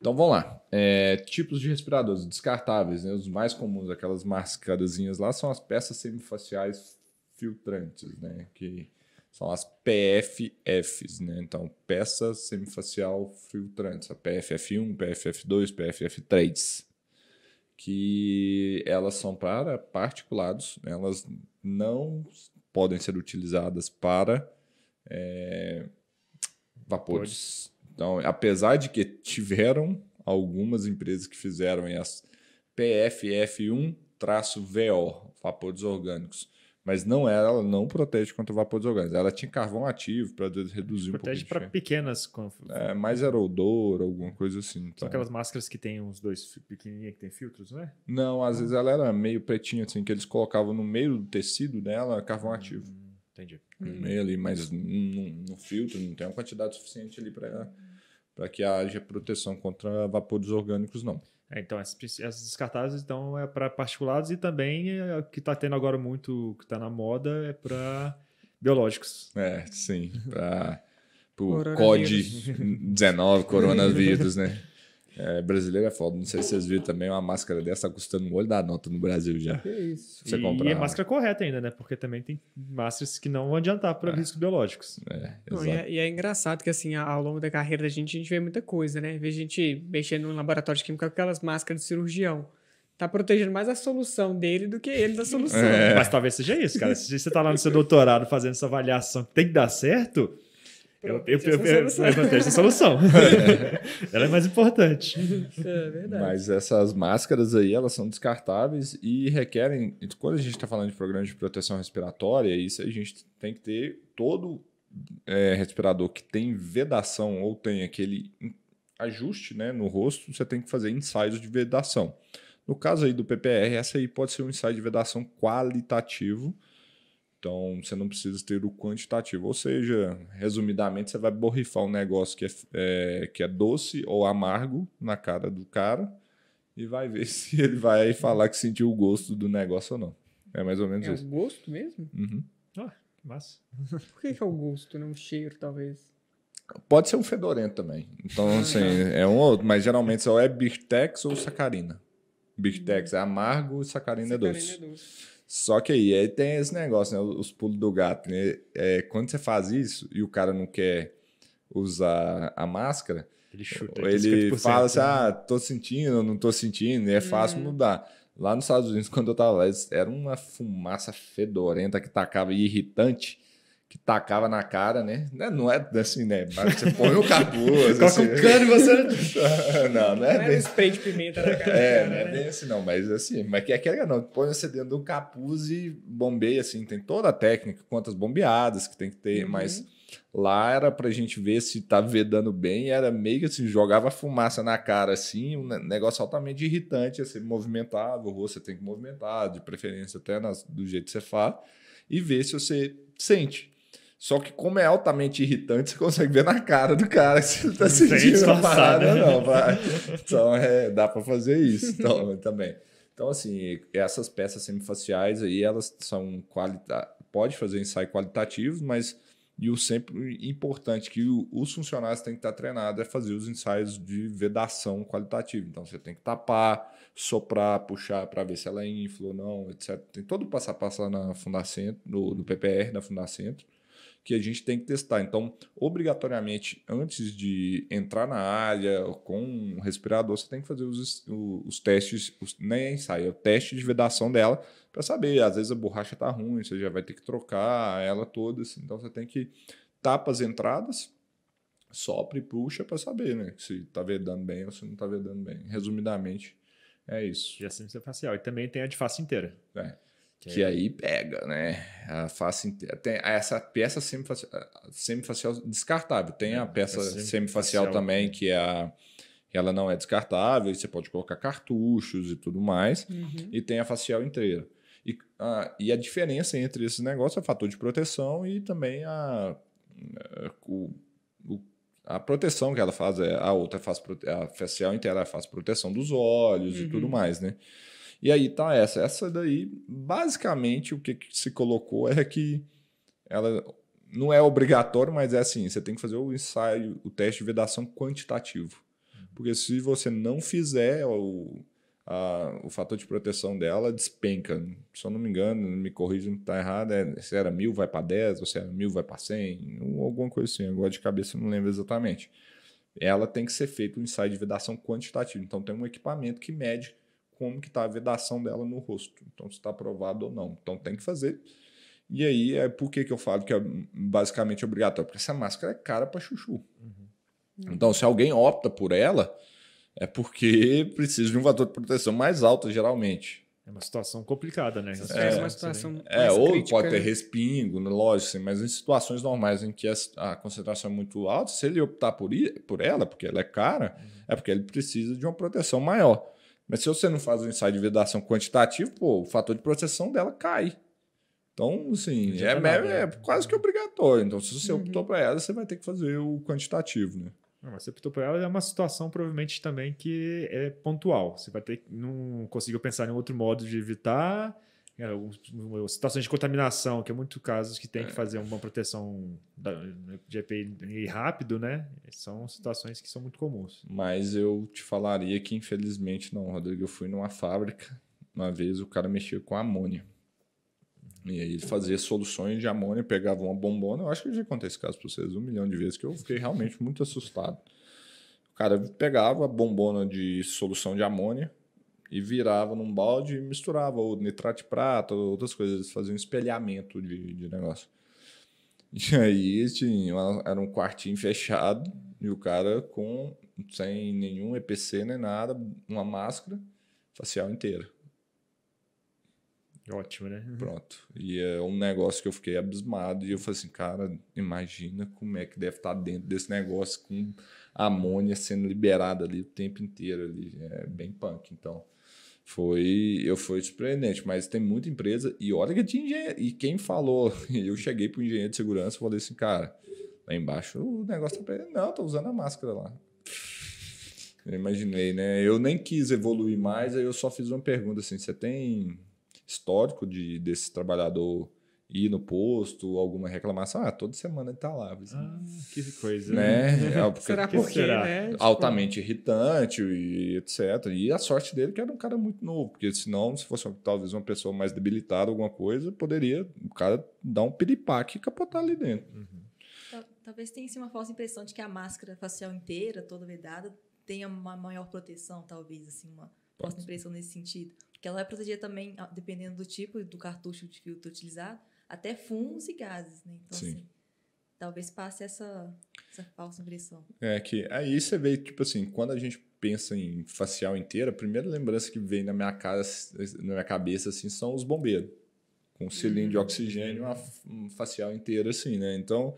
Então vamos lá. É, tipos de respiradores descartáveis, né? Os mais comuns, aquelas mascarazinhas lá, são as peças semifaciais filtrantes, né? Que são as PFFs, né? Então, peça semifacial filtrantes, a PFF1, PFF2, PFF3, que elas são para particulados, né? elas não podem ser utilizadas para é, vapores. Pode. Então, apesar de que tiveram algumas empresas que fizeram as PFF1-VO, vapores orgânicos, mas não era, é, ela não protege contra vapores orgânicos. Ela tinha carvão ativo para reduzir protege um pouco. Protege para pequenas. É, mais era odor, alguma coisa assim. Então. São aquelas máscaras que tem uns dois pequenininhos que tem filtros, não é? Não, às vezes ela era meio pretinha, assim, que eles colocavam no meio do tecido dela carvão hum, ativo. entendi. No meio ali, mas no, no, filtro não tem uma quantidade suficiente ali para que haja proteção contra vapores orgânicos, não. É, então, essas, descartáveis então, é para particulados e também é, que está tendo agora muito, que está na moda, é para biológicos. É, sim, para o COD-19, coronavírus, né? [laughs] É, brasileiro é foda. Não sei se vocês viram também, uma máscara dessa tá custando um olho da nota no Brasil já. Que isso. Você e, e é máscara correta ainda, né? Porque também tem máscaras que não vão adiantar para é. riscos biológicos. É, e, é, e, é, engraçado que, assim, ao longo da carreira da gente, a gente vê muita coisa, né? Vê gente mexendo no laboratório de química com aquelas máscaras de cirurgião tá protegendo mais a solução dele do que ele da solução. É. Mas talvez seja isso, cara. Se você tá lá no seu doutorado fazendo essa avaliação que tem que dar certo, eu, eu, eu, eu, eu essa solução. [laughs] Ela é mais importante. É verdade. Mas essas máscaras aí, elas são descartáveis e requerem. Quando a gente está falando de programa de proteção respiratória, isso a gente tem que ter todo é, respirador que tem vedação ou tem aquele ajuste né, no rosto, você tem que fazer ensaios de vedação. No caso aí do PPR, essa aí pode ser um ensaio de vedação qualitativo então, você não precisa ter o quantitativo. Ou seja, resumidamente, você vai borrifar um negócio que é, é, que é doce ou amargo na cara do cara e vai ver [laughs] se ele vai falar que sentiu o gosto do negócio ou não. É mais ou menos é isso. É o gosto mesmo? Uhum. Ah, que massa. [laughs] Por que, que é o gosto, não né? o cheiro, talvez? Pode ser um fedorento também. Então, ah, assim, tá. é um outro, mas geralmente só é Birtex ou sacarina. Birtex é amargo e sacarina, é sacarina é doce. É doce. Só que aí, aí tem esse negócio, né? Os pulos do gato, né? É, quando você faz isso e o cara não quer usar a máscara, ele, chuta, ele é tipo fala assim: né? ah, tô sentindo, não tô sentindo, e é fácil hum. mudar. Lá nos Estados Unidos, quando eu tava lá, era uma fumaça fedorenta que tacava e irritante que tacava na cara, né? Não é, é assim, né? você põe o capuz. [laughs] Coloca assim. o cano e você. [laughs] não, não é. Não bem... é um spray de pimenta na cara. É, cara, não é né? bem assim, não. Mas assim, mas que é que não. Põe você dentro do capuz e bombeia, assim. Tem toda a técnica, quantas bombeadas que tem que ter, uhum. mas. Lá era pra gente ver se tá vedando bem, era meio que assim, jogava fumaça na cara, assim, um negócio altamente irritante, assim, movimentava, o rosto você tem que movimentar, de preferência até nas, do jeito que você faz, e ver se você sente. Só que como é altamente irritante, você consegue ver na cara do cara se ele tá sentindo a parada né? não, vai. Então, é, dá para fazer isso então, [laughs] também. Então, assim, essas peças semifaciais aí, elas são qualitativas. Pode fazer ensaio qualitativo, mas... E o sempre importante que os funcionários têm que estar treinados é fazer os ensaios de vedação qualitativa. Então, você tem que tapar, soprar, puxar para ver se ela é infla ou não, etc. Tem todo o passo a passo lá na Fundacentro, no, no PPR da Fundacentro que a gente tem que testar. Então, obrigatoriamente, antes de entrar na área com um respirador, você tem que fazer os, os testes, os, nem é ensaio, o teste de vedação dela, para saber. Às vezes a borracha está ruim, você já vai ter que trocar ela toda, assim, então você tem que tapar as entradas, sopra e puxa para saber né, se está vedando bem ou se não está vedando bem. Resumidamente, é isso. Já assim símetria facial. E também tem a de face inteira. É. Que, que aí pega, né? A face inteira. Tem essa peça semifacial, semifacial descartável. Tem é, a peça semifacial, semifacial também, que é a ela não é descartável, você pode colocar cartuchos e tudo mais, uhum. e tem a facial inteira. E a, ah, e a diferença entre esses negócios é o fator de proteção e também a, a, eh, o, a proteção que ela faz, é, a outra faz a facial inteira faz proteção dos olhos uhum. e tudo uhum. mais, né? E aí tá essa. Essa daí, basicamente, o que, que se colocou é que ela não é obrigatório, mas é assim, você tem que fazer o ensaio, o teste de vedação quantitativo. Uhum. Porque se você não fizer, o, a, o fator de proteção dela despenca. Se eu não me engano, me corrija se está errado, é, se era mil vai para 10, ou se era mil vai para 100, ou alguma coisa assim. Agora de cabeça eu não lembro exatamente. Ela tem que ser feito um ensaio de vedação quantitativo. Então tem um equipamento que mede como que está a vedação dela no rosto. Então, se está aprovado ou não. Então, tem que fazer. E aí, é por que, que eu falo que é basicamente obrigatório? Porque essa máscara é cara para chuchu. Uhum. Então, se alguém opta por ela, é porque precisa de um fator de proteção mais alto, geralmente. É uma situação complicada, né? É, é uma situação é, ou crítica, pode ter né? respingo, né? lógico, assim, mas em situações normais em que a, concentração é muito alta, se ele optar por, por ela, porque ela é cara, uhum. é porque ele precisa de uma proteção maior. Mas se você não faz o ensaio de vedação quantitativo, pô, o fator de proteção dela cai. Então, assim, é, é, é, quase que obrigatório. Então, se você uhum. optou para ela, você vai ter que fazer o quantitativo, né? Não, mas você optou para ela, é uma situação provavelmente também que é pontual. Você vai ter não conseguiu pensar em outro modo de evitar é, eh, situações de contaminação, que é muito casos que tem que é. fazer uma proteção de EPI rápido, né? São situações que são muito comuns. Mas eu te falaria que, infelizmente, não, Rodrigo. Eu fui numa fábrica, uma vez o cara mexia com amônia. E aí ele fazia soluções de amônia, pegava uma bombona. Eu acho que eu já contei esse caso para vocês um milhão de vezes, que eu fiquei realmente muito assustado. O cara pegava a bombona de solução de amônia, e virava num balde e misturava o nitrato de prata, ou outras coisas, fazia um espelhamento de, de negócio. E aí tinha, assim, era um quartinho fechado e o cara com sem nenhum EPC nem nada, uma máscara facial inteira. Ótimo, né? [laughs] Pronto. E é um negócio que eu fiquei abismado e eu falei assim, cara, imagina como é que deve estar tá dentro desse negócio com amônia sendo liberada ali o tempo inteiro ali. É bem punk. Então, foi eu fui surpreendente, mas tem muita empresa e olha que tinha engenheiro, e quem falou, [laughs] eu cheguei para o engenheiro de segurança e falei assim, cara, lá embaixo o negócio tá prendendo, não, tô usando a máscara lá. Eu imaginei, né? Eu nem quis evoluir mais, aí eu só fiz uma pergunta assim, você tem histórico de desse trabalhador ir no posto, alguma reclamação, ah, toda semana ele tá lá. ah, que coisa. Né? né? É, é, porque, será porque, será? Né? Altamente tipo irritante e etc. E a sorte dele que era um cara muito novo, porque senão, se fosse talvez uma pessoa mais debilitada, alguma coisa, poderia o cara dar um piripaque e capotar ali dentro. Uhum. Talvez tenha uma falsa impressão de que a máscara facial inteira, toda vedada, tenha uma maior proteção, talvez, assim, uma falsa impressão nesse sentido. Porque ela vai proteger também, ah, dependendo do tipo do cartucho de filtro utilizado, até fumos e gases, né? Então, Sim. Assim, talvez passe essa, essa falsa impressão. É que aí você vê, tipo assim, quando a gente pensa em facial inteira, a primeira lembrança que vem na minha, cara, na minha cabeça, assim, são os bombeiros. Com um cilindro uhum. de oxigênio, uma facial inteira, assim, né? Então,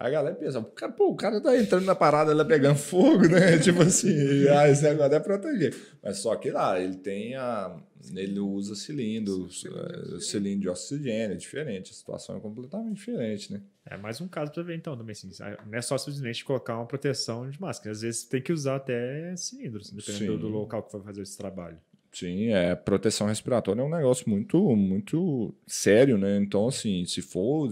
a galera pensa, pô, o cara tá entrando na parada ela pegando fogo, né? [laughs] tipo assim, ah, esse negócio é proteger. Mas só que lá, ele tem a. Ele usa cilindro, é, cilindro de oxigênio, é diferente. A situação é completamente diferente, né? É mais um caso para ver, então, também assim. Ah, não é só simplesmente colocar uma proteção de máscara. Às vezes tem que usar até cilindros, assim, dependendo Sim. do local que vai fazer esse trabalho. Sim, é, proteção respiratória é um negócio muito, muito sério, né? Então, assim, se for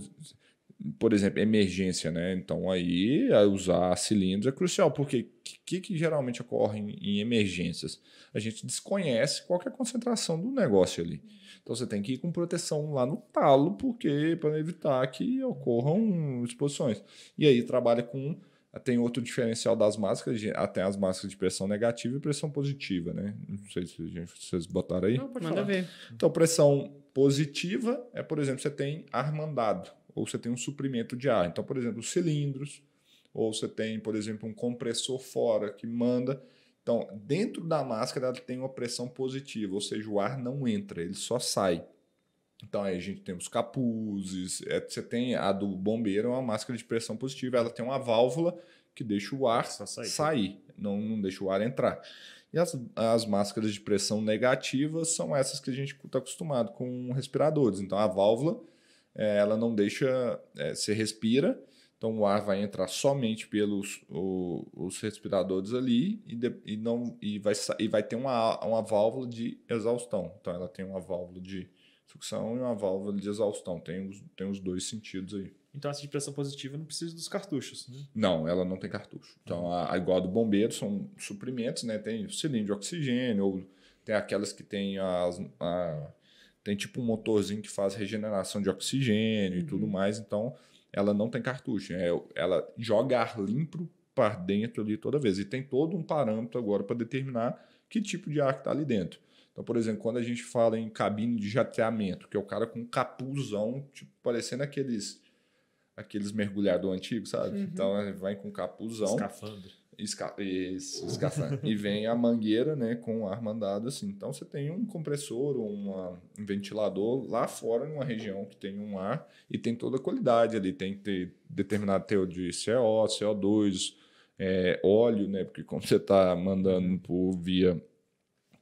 por exemplo, emergência, né? Então aí usar cilindros é crucial, porque o que, que, geralmente ocorre em, em, emergências? A gente desconhece qual é a concentração do negócio ali. Então você tem que ir com proteção lá no talo, porque para evitar que ocorram exposições. E aí trabalha com tem outro diferencial das máscaras, até as máscaras de pressão negativa e pressão positiva, né? Não sei se, gente, se vocês botaram aí. Não, pode Manda ver. Então, pressão positiva é, por exemplo, você tem ar mandado ou você tem um suprimento de ar. Então, por exemplo, cilindros, ou você tem, por exemplo, um compressor fora que manda. Então, dentro da máscara ela tem uma pressão positiva, ou seja, o ar não entra, ele só sai. Então aí a gente tem os capuzes, é, você tem a do bombeiro, é uma máscara de pressão positiva, ela tem uma válvula que deixa o ar sair, sair não, não deixa o ar entrar. E as, as máscaras de pressão negativa são essas que a gente está acostumado com respiradores. Então a válvula é, ela não deixa, é, você respira, então o ar vai entrar somente pelos o, os respiradores ali e, de, e, não, e, vai, e vai ter uma, uma válvula de exaustão. Então ela tem uma válvula de sucção e uma válvula de exaustão. Tem os, tem os dois sentidos aí. Então essa de pressão positiva não precisa dos cartuchos, né? Não, ela não tem cartucho. Então, a, a, igual a do bombeiro, são suprimentos, né? Tem cilindro de oxigênio, ou tem aquelas que tem as, a, tem tipo um motorzinho que faz regeneração de oxigênio uhum. e tudo uhum. mais, então ela não tem cartucho, é, ela joga ar limpo para dentro ali toda vez. E tem todo um parâmetro agora para determinar que tipo de ar que está ali dentro. Então, por exemplo, quando a gente fala em cabine de jateamento, que é o cara com capuzão, tipo, parecendo aqueles aqueles mergulhador antigo, sabe? Uhum. Então, vai com capuzão. Escafandro esca [laughs] e, e vem a mangueira, né, com ar mandado assim. Então você tem um compressor, ou um ventilador lá fora, numa região que tem um ar e tem toda a qualidade ali, tem que ter determinado teor de CO, CO2, é, óleo, né, porque como você está mandando uhum. por via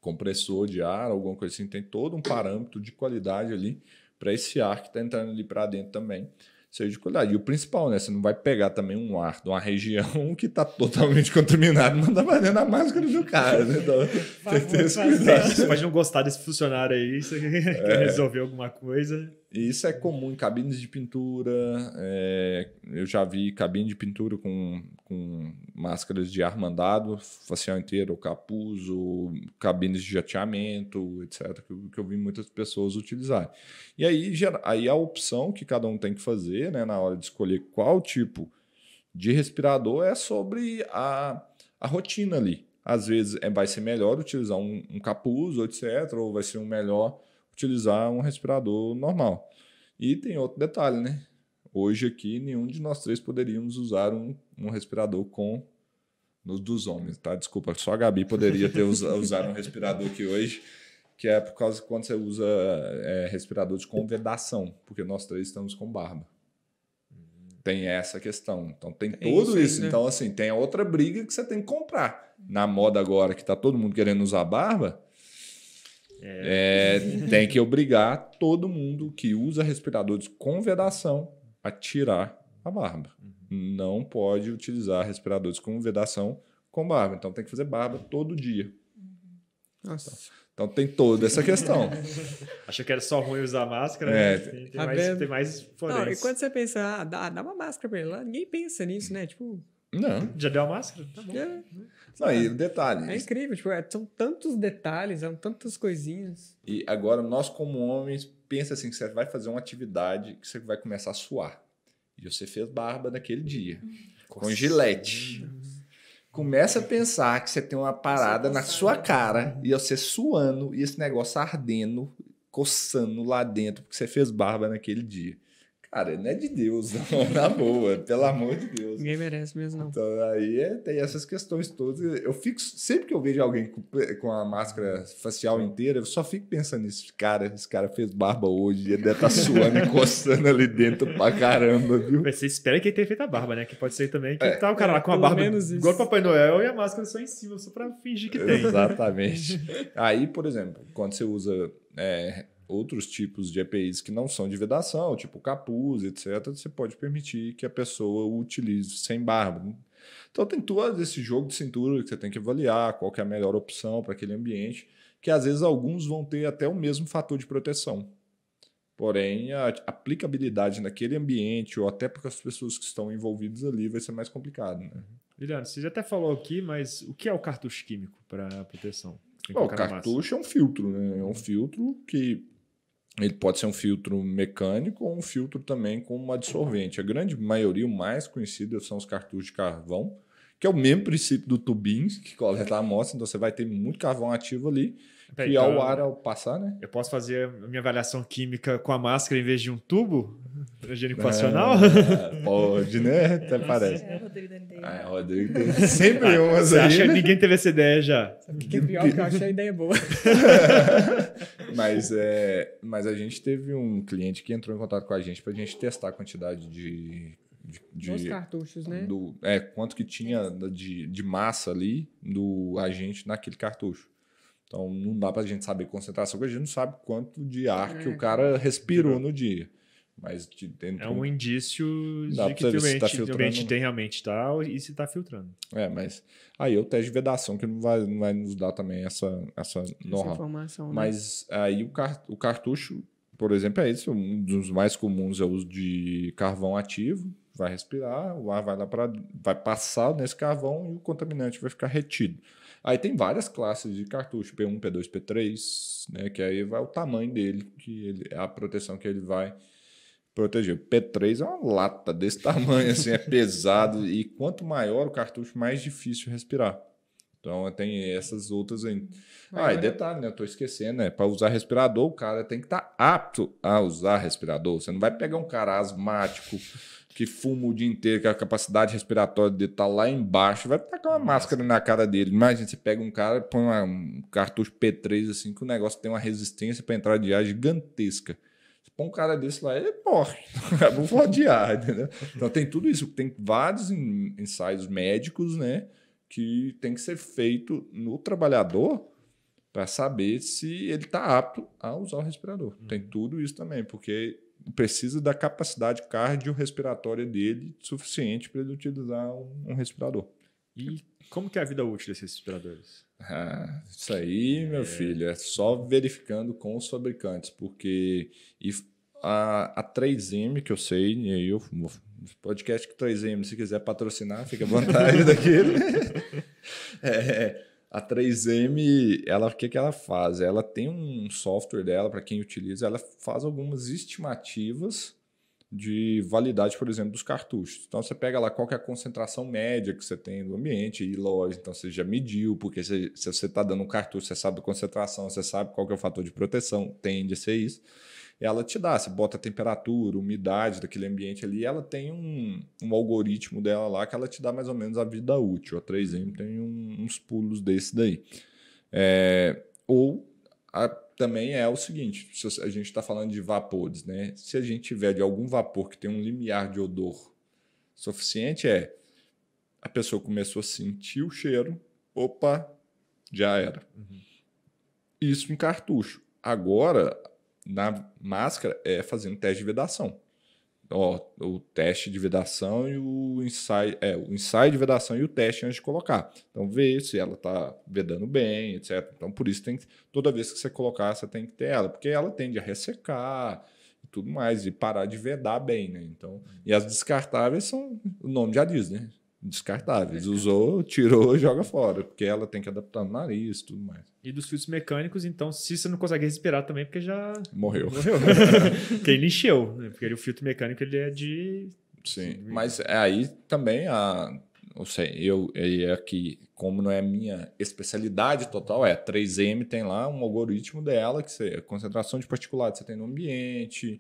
compressor de ar, alguma coisa assim, tem todo um parâmetro de qualidade ali para esse ar que está entrando ali para dentro também seja é de qualidade. E o principal, né? Você não vai pegar também um ar de uma região [laughs] que está totalmente contaminado e mandar valendo dentro da máscara do cara, né? Então, tem que ter esse cuidado. Você pode não gostar desse funcionário aí, você [laughs] é. quer resolver alguma coisa isso é comum em cabines de pintura. É, eu já vi cabine de pintura com, com máscaras de ar mandado, facial inteiro, ou capuz, ou cabines de jateamento, etc., que, que eu vi muitas pessoas utilizar. E aí, aí a opção que cada um tem que fazer né, na hora de escolher qual tipo de respirador é sobre a, a rotina ali. Às vezes é, vai ser melhor utilizar um, um capuz, ou etc., ou vai ser um melhor utilizar um respirador normal. E tem outro detalhe, né? Hoje aqui, nenhum de nós três poderíamos usar um, um respirador com nos dos homens, tá? Desculpa, só a Gabi poderia ter us, [laughs] usado um respirador aqui hoje, que é por causa que quando você usa é, respirador de convedação, porque nós três estamos com barba. Tem essa questão. Então tem, tem tudo isso. Aí, Né? Então, assim, tem outra briga que você tem que comprar. Na moda agora, que tá todo mundo querendo usar barba, é, tem que obrigar todo mundo que usa respiradores com vedação a tirar a barba. Uhum. Não pode utilizar respiradores com vedação com barba. Então tem que fazer barba todo dia. Nossa. Então, então tem toda essa questão. [laughs] Achei que era só ruim usar máscara, né? é. Né? Tem, tem tá mais, tem mais Não, E quando você pensa, ah, dá, dá uma máscara pra ele lá, ninguém pensa nisso, né? Tipo. Não. Já deu a máscara? Tá bom. É. Uhum. Não, e o É, é incrível, tipo, é, são tantos detalhes, são tantas coisinhas. E agora, nós como homens, pensa assim, que você vai fazer uma atividade que você vai começar a suar. E você fez barba naquele dia. [laughs] Com, com gilete. Começa a pensar que você tem uma parada na sua cara e você suando e esse negócio ardendo, coçando lá dentro, porque você fez barba naquele dia. Cara, não é de Deus, não, [laughs] na boa, pelo amor de Deus. Ninguém merece mesmo, não. Então, aí é, tem essas questões todas. Eu fico, sempre que eu vejo alguém com, com a máscara facial inteira, eu só fico pensando nesse cara, esse cara fez barba hoje, ele deve estar tá suando [laughs] e coçando ali dentro pra caramba, viu? Mas você espera que ele tenha feito a barba, né? Que pode ser também que é, tá o cara lá com a barba menos igual o Papai Noel e a máscara só em cima, só pra fingir que tem. Exatamente. aí, por exemplo, quando você usa. É, outros tipos de EPIs que não são de vedação, tipo capuz, etc., você pode permitir que a pessoa o utilize sem barba. Então tem todo esse jogo de cintura que você tem que avaliar, qual que é a melhor opção para aquele ambiente, que às vezes alguns vão ter até o mesmo fator de proteção. Porém, a aplicabilidade naquele ambiente, ou até para as pessoas que estão envolvidas ali, vai ser mais complicado. Né? Juliano, você já até falou aqui, mas o que é o cartucho químico para proteção? Bom, o cartucho é um filtro, né? É um filtro que ele pode ser um filtro mecânico ou um filtro também com uma dissolvente. A grande maioria, o mais conhecido, são os cartuchos de carvão, que é o mesmo princípio do tubins, que coleta a amostra, então você vai ter muito carvão ativo ali Peraí, então, ao ar ao passar, né? Eu posso fazer a minha avaliação química com a máscara em vez de um tubo higienicoacional? É, [laughs] pode, né? Até parece. É, Rodrigo Ah, é, Rodrigo tem sempre ah, umas aí. Acha, né? Ninguém teve essa ideia já. Sabe o que é pior? Que eu achei a ideia boa. [laughs] mas, é, mas a gente teve um cliente que entrou em contato com a gente para a gente testar a quantidade de de, Nos cartuchos, né? Do, é, quanto que tinha de, de massa ali do agente naquele cartucho. Então não dá para a gente saber concentração, porque a gente não sabe quanto de ar é, que o uhum. cara respirou no dia. Mas de dentro, é um indício de que o ambiente, tá filtrando... ambiente tem realmente tal e se está filtrando. É, mas aí é o teste de vedação que não vai, não vai nos dar também essa essa, essa informação. Né? Mas né? aí o, car, o cartucho, por exemplo, é esse. Um dos mais comuns é o uso de carvão ativo. Vai respirar, o ar vai lá para vai passar nesse carvão e o contaminante vai ficar retido. Aí tem várias classes de cartucho, P1, P2, P3, né? Que aí vai o tamanho dele, que ele, a proteção que ele vai proteger. P3 é uma lata desse [laughs] tamanho, assim, é pesado. E quanto maior o cartucho, mais difícil respirar. Então tem essas outras aí. Ah, e detalhe, né? Eu tô esquecendo, né? Para usar respirador, o cara tem que estar tá apto a usar respirador. Você não vai pegar um cara asmático que fuma o dia inteiro, que a capacidade respiratória dele tá lá embaixo, vai tacar uma máscara na cara dele. Imagina, você pega um cara, põe uma, um cartucho P3 assim, que o negócio tem uma resistência para entrar de ar gigantesca. Você põe um cara desse lá, ele morre. Vou falar de ar, entendeu? Então tem tudo isso. Tem vários ensaios médicos, né? Que tem que ser feito no trabalhador para saber se ele está apto a usar o respirador. Uhum. Tem tudo isso também, porque precisa da capacidade cardiorrespiratória dele suficiente para ele utilizar um, um respirador. E como que é a vida útil desses respiradores? Ah, isso aí, meu é... filho, é só verificando com os fabricantes, porque a, a 3M, que eu sei, e aí eu podcast que 3M, se quiser patrocinar, fica à vontade [laughs] daquilo. [laughs] é, é a 3M, ela, o que, que ela faz? Ela tem um software dela, para quem utiliza, ela faz algumas estimativas de validade, por exemplo, dos cartuchos. Então você pega lá qual é a concentração média que você tem no ambiente e lógico, então você já mediu, porque se, se você está dando um cartucho, você sabe a concentração, você sabe qual é o fator de proteção, tende a ser isso ela te dá. Você bota a temperatura, umidade daquele ambiente ali, ela tem um, um algoritmo dela lá que ela te dá mais ou menos a vida útil. A 3M uhum. tem um, uns pulos desse daí. É, ou a, também é o seguinte: a gente está falando de vapores, né? Se a gente tiver de algum vapor que tem um limiar de odor suficiente, é a pessoa começou a sentir o cheiro, opa, já era. Uhum. Isso em cartucho. Agora, na máscara é fazendo teste de vedação. Ó, o teste de vedação e o ensaio, é, o ensaio de vedação e o teste antes de colocar. Então vê se ela tá vedando bem, etc. Então por isso tem que, toda vez que você colocar, você tem que ter ela, porque ela tende a ressecar e tudo mais e parar de vedar bem, né? Então, e as descartáveis são, o nome já diz, né? descartáveis. Usou, tirou, [laughs] joga fora, porque ela tem que adaptar no nariz e tudo mais. E dos filtros mecânicos, então, se você não consegue respirar também, porque já... Morreu. Morreu. Né? [laughs] porque ele encheu, né? porque o filtro mecânico ele é de... Sim, de... mas é aí também a... Não sei, eu, eu é aqui, como não é minha especialidade total, é 3M tem lá um algoritmo dela, que é concentração de particulados que você tem no ambiente,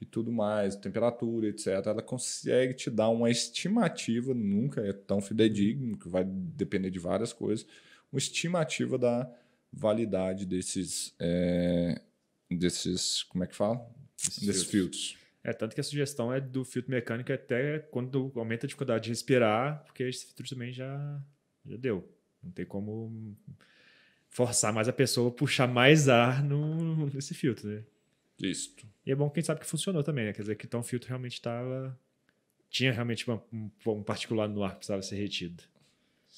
e tudo mais, temperatura, etc. Ela consegue te dar uma estimativa, nunca é tão fidedigno, que vai depender de várias coisas, uma estimativa da validade desses, é, desses como é que fala? Esses desses filtros. filtros. É, tanto que a sugestão é do filtro mecânico até quando aumenta a dificuldade de respirar, porque esse filtro também já, já deu. Não tem como forçar mais a pessoa a puxar mais ar no, nesse filtro, né? Isto. E é bom quem sabe que funcionou também, né? Quer dizer que então o filtro realmente estava. Tinha realmente uma, um, um particular no ar que precisava ser retido.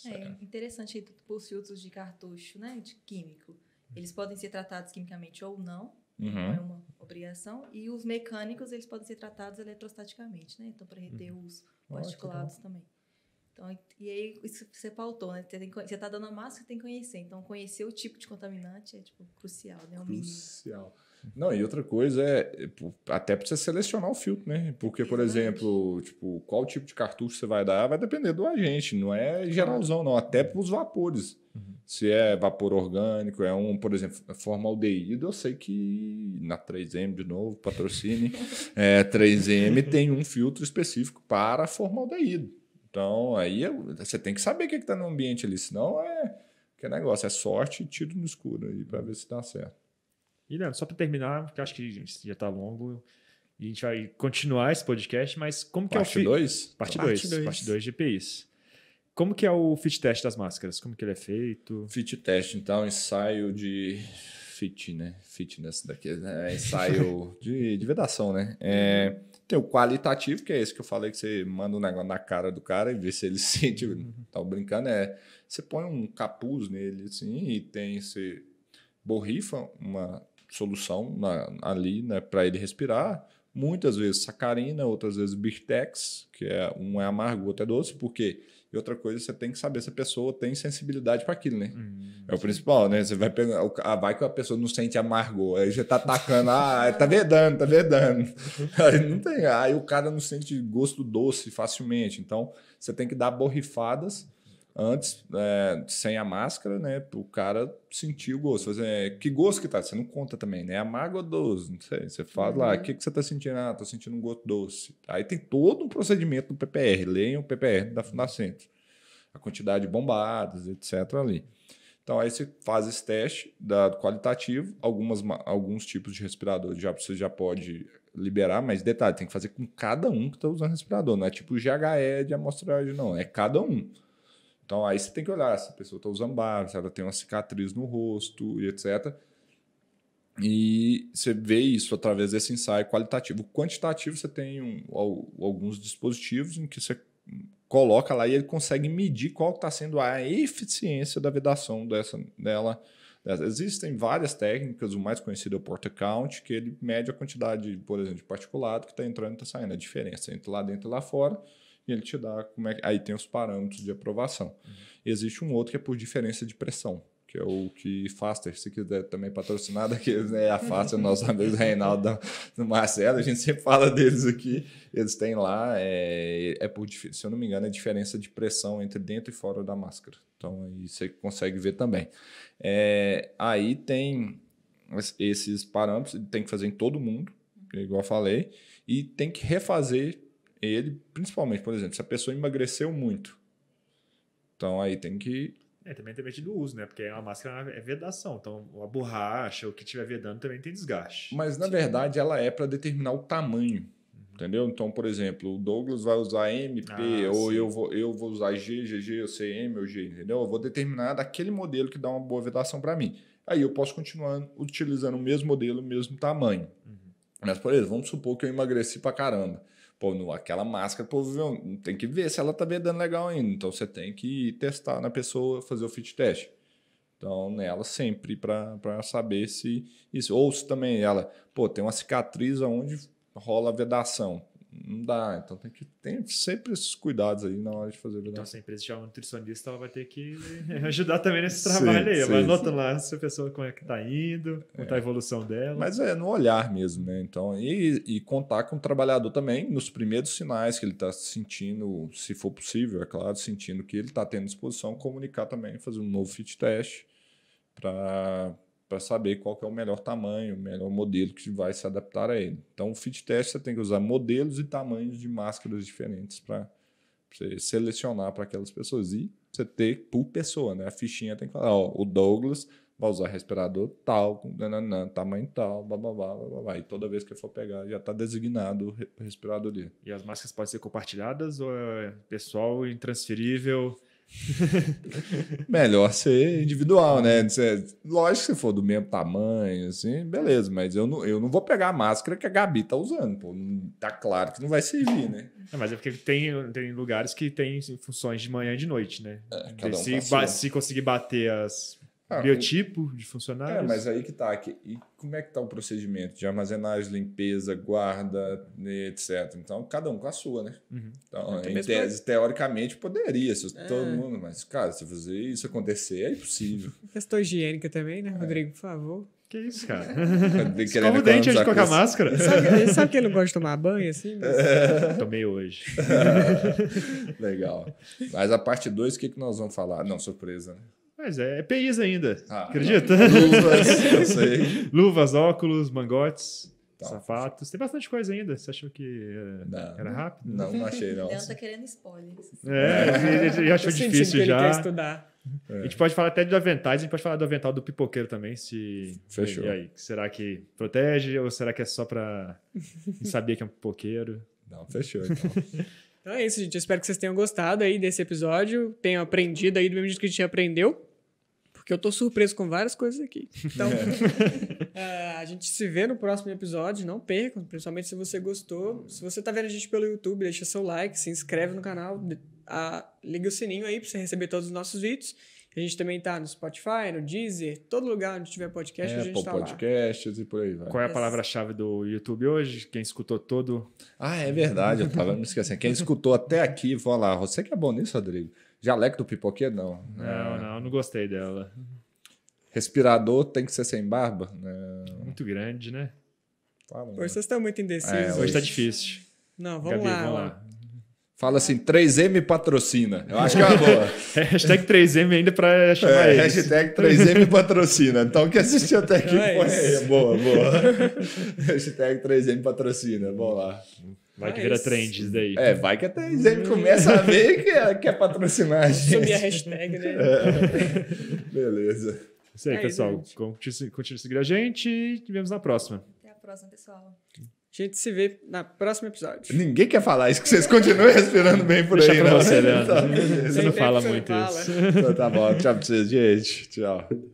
É interessante aí os filtros de cartucho, né? De químico. Eles podem ser tratados quimicamente ou não, uhum. não é uma obrigação. E os mecânicos, eles podem ser tratados eletrostaticamente, né? Então, para reter uhum. os particulados Ótimo. também. Então, e aí, isso você pautou, né? Você, está dando a massa, você tem que conhecer. Então, conhecer o tipo de contaminante é, tipo, crucial, né? É crucial. Mínimo. Não, e outra coisa é, é até precisa selecionar o filtro, né? Porque, por exemplo, tipo, qual tipo de cartucho você vai dar vai depender do agente, não é geralzão, não. Até uhum. para os vapores. Uhum. Se é vapor orgânico, é um, por exemplo, formaldeído, eu sei que na 3M, de novo, patrocine, [laughs] é, 3M tem um filtro específico para formaldeído. Então, aí você tem que saber o que é está no ambiente ali, senão é que negócio, é sorte e tiro no escuro aí para ver se dá certo. E não, só para terminar, porque acho que já está longo, e a gente vai continuar esse podcast, mas como parte que é o... Dois? Parte 2? Então, parte 2. de EPIs. Como que é o fit test das máscaras? Como que ele é feito? Fit test, então, ensaio de fit, né? Fitness daqui, né? É ensaio [laughs] de, de vedação, né? É, tem o qualitativo, que é esse que eu falei, que você manda um negócio na cara do cara e vê se ele [laughs] sente, uhum. tá brincando, é... Você põe um capuz nele, assim, e tem... Você borrifa uma solução na, ali né, para ele respirar. Muitas vezes sacarina, outras vezes birtex, que é um é amargo, outro é doce, porque e outra coisa você tem que saber se a pessoa tem sensibilidade para aquilo, né? Hum, é o principal, né? Você vai pegar, ah, vai que a pessoa não sente amargo aí você tá atacando, ah, é, tá vedando, tá vedando. [laughs] Aí não tem, aí o cara não sente gosto doce facilmente. Então, você tem que dar borrifadas Antes, é, sem a máscara, né? O cara sentir o gosto. Fazer, que gosto que tá? Você não conta também, né? Amargo ou é doce? Não sei. Você fala ah, uhum. lá, o que, que você tá sentindo? Ah, tô sentindo um gosto doce. Aí tem todo um procedimento do PPR. Leiam o PPR da Fundacentro. A quantidade de bombadas, etc. ali. Então, aí você faz esse teste da, qualitativo. Algumas, alguns tipos de respirador já, você já pode liberar, mas detalhe, tem que fazer com cada um que está usando respirador. Não é tipo GHE de amostragem, não. É cada um. Então aí você tem que olhar se a pessoa está usando barba, se ela tem uma cicatriz no rosto e etc. E você vê isso através desse ensaio qualitativo. quantitativo você tem um, alguns dispositivos em que você coloca lá e ele consegue medir qual está sendo a eficiência da vedação dessa, dela. Existem várias técnicas, o mais conhecido é o Porta Count, que ele mede a quantidade, por exemplo, de particulado que está entrando e está saindo, a diferença entre lá dentro e lá fora e ele te dá como é que... Aí tem os parâmetros de aprovação. Uhum. Existe um outro que é por diferença de pressão, que é o que Faster, se quiser também patrocinar daqueles, [laughs] né? A Faster, nossos amigos Reinaldo do [laughs] Marcelo, a gente sempre fala deles aqui. Eles têm lá, é, é por, se eu não me engano, é diferença de pressão entre dentro e fora da máscara. Então aí você consegue ver também. É, aí tem esses parâmetros, tem que fazer em todo mundo, igual eu falei, e tem que refazer ele, principalmente, por exemplo, se a pessoa emagreceu muito. Então aí tem que. É, também depende do uso, né? Porque a máscara é vedação. Então a borracha, o que estiver vedando também tem desgaste. Mas na verdade ela é para determinar o tamanho. Uhum. Entendeu? Então, por exemplo, o Douglas vai usar MP, ah, ou eu vou, eu vou usar G, GG, ou CM, ou G, entendeu? Eu vou determinar daquele modelo que dá uma boa vedação para mim. Aí eu posso continuar utilizando o mesmo modelo, o mesmo tamanho. Uhum. Mas, por exemplo, vamos supor que eu emagreci para caramba. Pô, no, aquela máscara, pô, tem que ver se ela tá vedando legal ainda. Então você tem que testar na pessoa, fazer o fit test. Então, nela sempre para saber se isso. Ou se também ela, pô, tem uma cicatriz onde rola vedação não dá. Então tem que ter sempre esses cuidados aí na hora de fazer. Então, se a empresa tiver um nutricionista, ela vai ter que [laughs] ajudar também nesse trabalho sim, aí. vai anotando lá se a pessoa como é que tá indo, como é. tá a é. evolução dela. Mas é no olhar mesmo, né? Então, e, e contar com o trabalhador também nos primeiros sinais que ele está sentindo, se for possível, é claro, sentindo que ele está tendo disposição, comunicar também, fazer um novo fit test para para saber qual é o melhor tamanho, o melhor modelo que vai se adaptar a ele. Então, o fit test você tem que usar modelos e tamanhos de máscaras diferentes para você selecionar para aquelas pessoas e você ter por pessoa, né? A fichinha tem que falar, ó, o Douglas vai usar respirador tal, nananã, tamanho tal, bababá, bababá. E toda vez que for pegar, já está designado o respirador dele. E as máscaras podem ser compartilhadas ou é pessoal intransferível? [laughs] Melhor ser individual, né? Lógico que se for do mesmo tamanho, assim, beleza, mas eu não, eu não vou pegar a máscara que a Gabi tá usando, pô. Tá claro que não vai servir, né? É, mas é porque tem, tem lugares que tem assim, funções de manhã e de noite, né? É, um se, se conseguir bater as ah, Biotipo de funcionários? É, mas aí que tá. Que, e como é que tá o procedimento de armazenagem, limpeza, guarda, né, etc. Então, cada um com a sua, né? Uhum. Então, em tese, teoricamente, poderia, se é. todo mundo, mas, cara, se fazer isso acontecer, é impossível. [laughs] Questão higiênica também, né, é. Rodrigo? Por favor. Que isso, cara? [laughs] Escova o dente antes de colocar máscara. Sabe, sabe que ele não gosta de tomar banho, assim? Mas... [laughs] É. Tomei hoje. Legal. Mas a parte 2, o que, que nós vamos falar? Não, surpresa, né? Mas é, é PIs ainda. Ah, acredita? Luvas, eu [laughs] sei. Luvas, óculos, mangotes. Tá. Sapatos. Tem bastante coisa ainda. Você achou que era, eh, não, era rápido? Não, não achei, não. Ela tá querendo spoilers. É, é. Ele, [laughs] achou difícil já. Ele quer estudar. É. A gente pode falar até do avental, a gente pode falar do avental do pipoqueiro também, se. Fechou. E aí, será que protege ou será que é só para saber que é um pipoqueiro? Não, fechou, então. [laughs] então é isso, gente. Eu espero que vocês tenham gostado aí desse episódio, tenham aprendido aí do mesmo jeito que a gente aprendeu. Porque eu tô surpreso com várias coisas aqui. Então, [laughs] é. [laughs] é. a gente se vê no próximo episódio. Não percam, principalmente se você gostou. Se você tá vendo a gente pelo YouTube, deixa seu like, se inscreve no canal, a, liga o sininho aí pra você receber todos os nossos vídeos. A gente também tá no Spotify, no Deezer, todo lugar onde tiver podcast, é, a gente Apple tá Podcasts lá. e por aí vai. Qual é a palavra-chave do YouTube hoje? Quem escutou todo... Ah, é verdade, eu tava me esquecendo. Quem escutou até aqui, vou lá. Ah, você que é bom nisso, Rodrigo. Jaleco do pipoqueiro, não. Né? Não, é... não, não gostei dela. Respirador tem que ser sem barba? Não. Muito grande, né? Fala, hoje vocês estão muito é, indecisos. É, hoje está difícil. Não, vamos Gabi, lá. Vamos lá. Fala assim, 3M patrocina. Eu acho que é uma boa. [laughs] hashtag 3M ainda para chamar é, eles. Hashtag 3M patrocina. Então, que assistiu até aqui, é foi. Boa, boa. [laughs] hashtag 3M patrocina. Vamos lá. Vai ah, que vira trend isso daí. É, vai que até a começa a ver que é, é patrocinar a gente. Subir a hashtag, né? É. [laughs] Beleza. É isso aí, é pessoal. continue, seguindo a gente e te vemos na próxima. Até a próxima, pessoal. A gente se vê na próximo episódio. Ninguém quer falar isso, que vocês continuem respirando bem por Deixa aí, não. Você, né? [laughs] Tá, você não fala muito fala. isso. Então, tá bom. Tchau pra vocês, gente. Tchau.